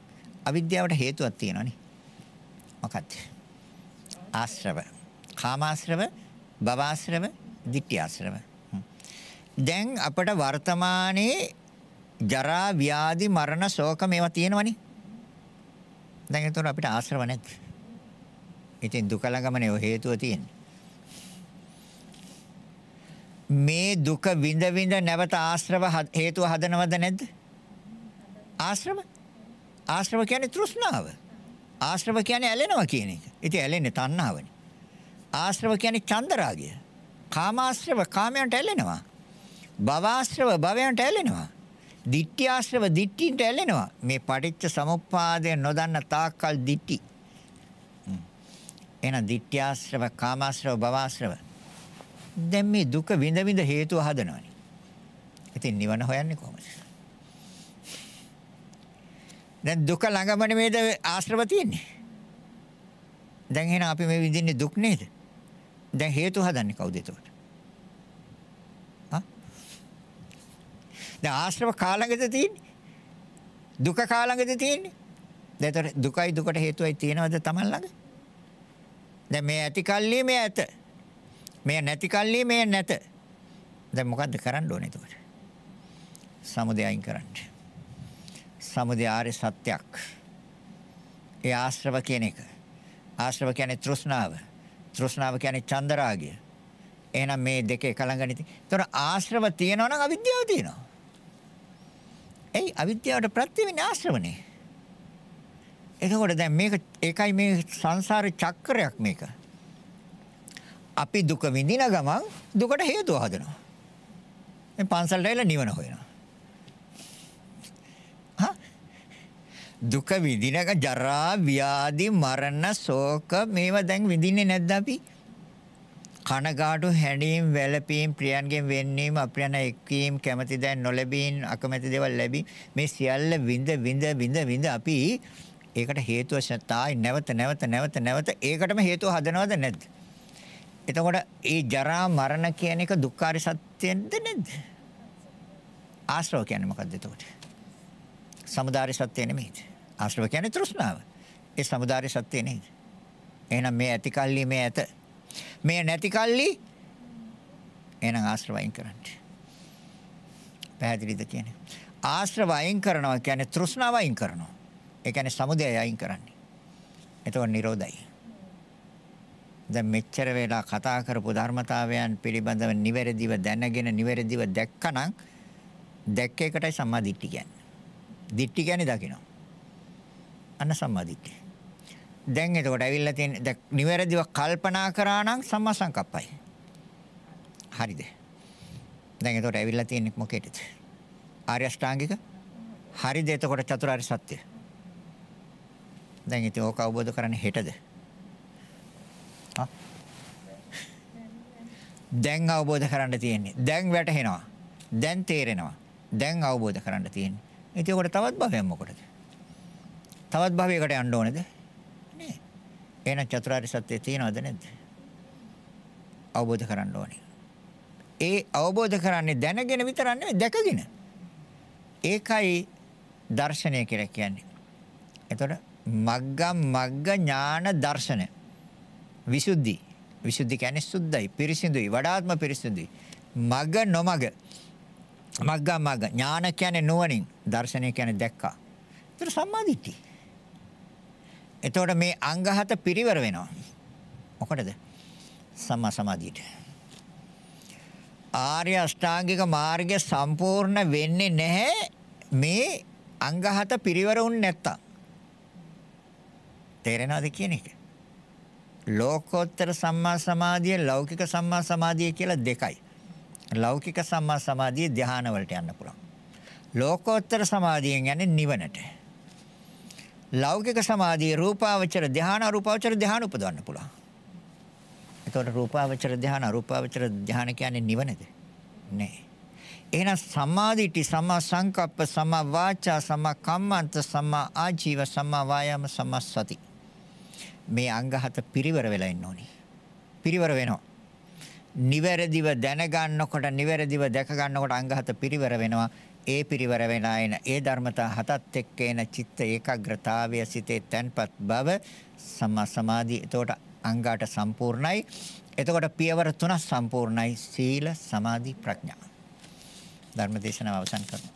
අවිද්‍යාවට හේතුවක් තියෙනවනේ. මොකක්ද? ආශ්‍රව. කාමාශ්‍රව භවාශ්‍රම, ditthියාශ්‍රම. දැන් අපට වර්තමානයේ ජරා, ව්‍යාධි, මරණ, ශෝක මේවා තියෙනවනේ. දැන් ඒතර අපිට ආශ්‍රව නැද්ද? ඉතින් දුක ළඟමනේ ඔය හේතුව තියෙන්නේ. මේ දුක විඳ විඳ නැවත ආශ්‍රව හේතුව හදනවද නැද්ද? ආශ්‍රව ආශ්‍රව කියන්නේ තෘෂ්ණාව. ආශ්‍රව කියන්නේ ඇලෙනවා කියන එක. ඉතින් ඇලෙන්නේ තණ්හාවනේ. ආශ්‍රව කියන්නේ චන්දරාගය. කාමාශ්‍රව කාමයන්ට ඇලෙනවා. භවආශ්‍රව භවයන්ට ඇලෙනවා. දිට්ඨි ආශ්‍රව දිට්ඨියට ඇලෙනවා. මේ පටිච්ච සමුප්පාදය නොදන්න තාක්කල් දිට්ඨි. එහෙනම් දිට්ඨි ආශ්‍රව කාමාශ්‍රව භවආශ්‍රව. දැන් මේ දුක විඳ විඳ හේතුව හදනවනේ. ඉතින් නිවන හොයන්නේ කොහොමද? දැන් දුක ළඟම නේද ආශ්‍රව තියෙන්නේ? දැන් එහෙනම් අපි මේ විඳින්නේ දුක් නේද? දැන් හේතු හදන්නේ කවුද එතකොට? ආ? දැන් ආශ්‍රව කාලඟද තියෙන්නේ? දුක කාලඟද තියෙන්නේ? දැන් ඒතර දුකයි දුකට හේතුවයි තියෙනවද Taman ළඟ? දැන් මේ ඇති කල්ලි මේ ඇත. මේ නැති කල්ලි මේ නැත. දැන් මොකද්ද කරන්න ඕනේ එතකොට? සමුදය අයින් කරන්න. සමුදය ආර්ය සත්‍යයක්. ඒ ආශ්‍රව කියන එක. ආශ්‍රව කියන්නේ තෘෂ්ණාව. තෘෂ්ණාව කියන්නේ චන්දරාගය. එහෙනම් මේ දෙක එකලඟනේ. ඒතර ආශ්‍රව තියෙනවා නම් අවිද්‍යාව තියෙනවා. එයි අවිද්‍යාවට ප්‍රත්‍ය වෙන්නේ ආශ්‍රවනේ. එතකොට දැන් මේක ඒකයි මේ සංසාර චක්‍රයක් මේක. අපි දුක විඳින ගමන් දුකට හේතුව හදනවා. මේ පන්සලට එලා නිවන හොයනවා. දුක විඳිනක ජරා ව්‍යාධි මරණ ශෝක මේවා දැන් විඳින්නේ නැද්ද අපි? කනගාටු හැඬීම් වැළපීම් ප්‍රියන්ගෙන් වෙන්නීම අප්‍රියන එක්වීම කැමැති දැන් නොලැබීන් අකමැති දේවල් ලැබී මේ සියල්ල විඳ විඳ විඳ විඳ අපි ඒකට හේතුව ශතායි නැවත නැවත නැවත නැවත ඒකටම හේතුව හදනවද නැද්ද? එතකොට ඒ ජරා මරණ කියන එක දුක්ඛාරි සත්‍යෙන්ද නැද්ද? ආශ්‍රව කියන්නේ මොකද්ද එතකොට? සමුදාය සත්‍ය නෙමෙයිද? ආශ්‍රව කියන්නේ තෘෂ්ණාව. ඒ සමුදාය සත්‍ය නේද? එහෙනම් මේ ඇති කල්ලි මේ ඇත. මේ නැති කල්ලි එහෙනම් ආශ්‍රවයෙන් කරන්න. පැහැදිලිද කියන්නේ? ආශ්‍රවයෙන් කරනවා කියන්නේ තෘෂ්ණාවයෙන් කරනවා. ඒ කියන්නේ සමුදයයෙන් කරන්නේ. එතකොට නිරෝධයි. දැන් මෙච්චර වෙලා කතා කරපු ධර්මතාවයන් පිළිබඳව නිවැරදිව දැනගෙන නිවැරදිව දැක්කනම් දැක්ක එකටයි සම්මා දිට්ඨිය කියන්නේ. දිට්ටි කියන්නේ දකිනවා. අන්න සම්මාදිට්ඨිය. දැන් එතකොට ඇවිල්ලා තියෙන දැන් නිවැරදිව කල්පනා කරා නම් සම්මා සංකප්පයි. හරිද? දැන් එතකොට ඇවිල්ලා තියෙන්නේ මොකේද? ආර්ය අෂ්ටාංගික. හරිද? එතකොට චතුරාර්ය සත්‍ය. දැන් ඉතින් ඕක අවබෝධ කරන්නේ හෙටද? දැන් අවබෝධ කරන්න තියෙන්නේ. දැන් වැටහෙනවා. දැන් තේරෙනවා. දැන් අවබෝධ කරන්න තියෙන්නේ. ඉතින් ඔකට තවත් භවයක් මොකටද? තවත් භවයකට යන්න ඕනේද? නේ. එහෙනම් චතුරාර්ය සත්‍යය තියනවද නැද්ද? අවබෝධ කරන්න ඕනේ. ඒ අවබෝධ කරන්නේ දැනගෙන විතරක් නෙවෙයි දැකගෙන. ඒකයි දර්ශනය කියලා කියන්නේ. එතකොට මග්ගම් මග්ග ඥාන දර්ශන. විසුද්ධි. විසුද්ධි කියන්නේ සුද්ධයි, පිරිසිදුයි, වඩාත්ම පිරිසිදුයි. මග නොමග මග්ගා මග්ග ඥාන කියන්නේ නුවණින් දර්ශනය කියන්නේ දැක්කා. ඒතර සම්මාදිට්ඨි. එතකොට මේ අංග හත පිරිවර වෙනවා. මොකටද? සම්මා සමාධියට. ආර්ය අෂ්ටාංගික මාර්ගය සම්පූර්ණ වෙන්නේ නැහැ මේ අංග හත පිරිවර වුනේ නැත්තම්. තේරෙනවද කියන එක? ලෝකෝත්තර සම්මා සමාධිය ලෞකික සම්මා සමාධිය කියලා දෙකයි. ලෞකික සම්මා සමාධිය ධ්‍යාන වලට යන්න පුළුවන්. ලෝකෝත්තර සමාධියෙන් යන්නේ නිවනට. ලෞකික සමාධිය රූපාවචර ධ්‍යාන අරූපාවචර ධ්‍යාන උපදවන්න පුළුවන්. එතකොට රූපාවචර ධ්‍යාන අරූපාවචර ධ්‍යාන කියන්නේ නිවනද? නෑ. එහෙනම් සම්මාදිටි සම්මා සංකප්ප සම්මා වාචා සම්මා කම්මන්ත සම්මා ආජීව සම්මා වායාම සම්මා සති මේ අංග හත පිරිවර වෙලා ඉන්න ඕනේ. පිරිවර වෙනවා. නිවැරදිව දැනගන්නකොට නිවැරදිව දැකගන්නකොට අංගහත පිරිවර වෙනවා ඒ පිරිවර වෙන අයන ඒ ධර්මතා හතත් එක්ක එන චිත්ත ඒකාග්‍රතාවය සිතේ තැන්පත් බව සම්මා සමාධිය එතකොට අංගාට සම්පූර්ණයි එතකොට පියවර තුනක් සම්පූර්ණයි සීල සමාධි ප්‍රඥා ධර්මදේශනාව අවසන් කරනවා